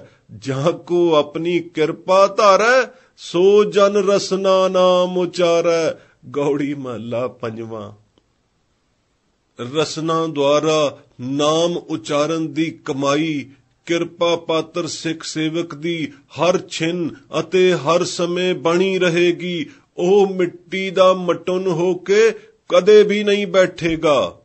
Speaker 1: ਜਾਂ ਕੋ ਆਪਣੀ ਕਿਰਪਾ ਧਾਰੈ ਸੋ ਜਨ ਰਸਨਾ ਨਾਮ ਉਚਾਰੈ ਗੌੜੀ ਮਹੱਲਾ ਪੰਜਵਾਂ ਰਸਨਾ ਦੁਆਰਾ ਨਾਮ ਉਚਾਰਨ ਦੀ ਕਮਾਈ ਕਿਰਪਾ ਪਾਤਰ ਸਿੱਖ ਸੇਵਕ ਦੀ ਹਰ ਛਿਨ ਅਤੇ ਹਰ ਸਮੇਂ ਬਣੀ ਰਹੇਗੀ ਉਹ ਮਿੱਟੀ ਦਾ ਮਟਨ ਹੋ ਕੇ ਕਦੇ ਵੀ ਨਹੀਂ ਬੈਠੇਗਾ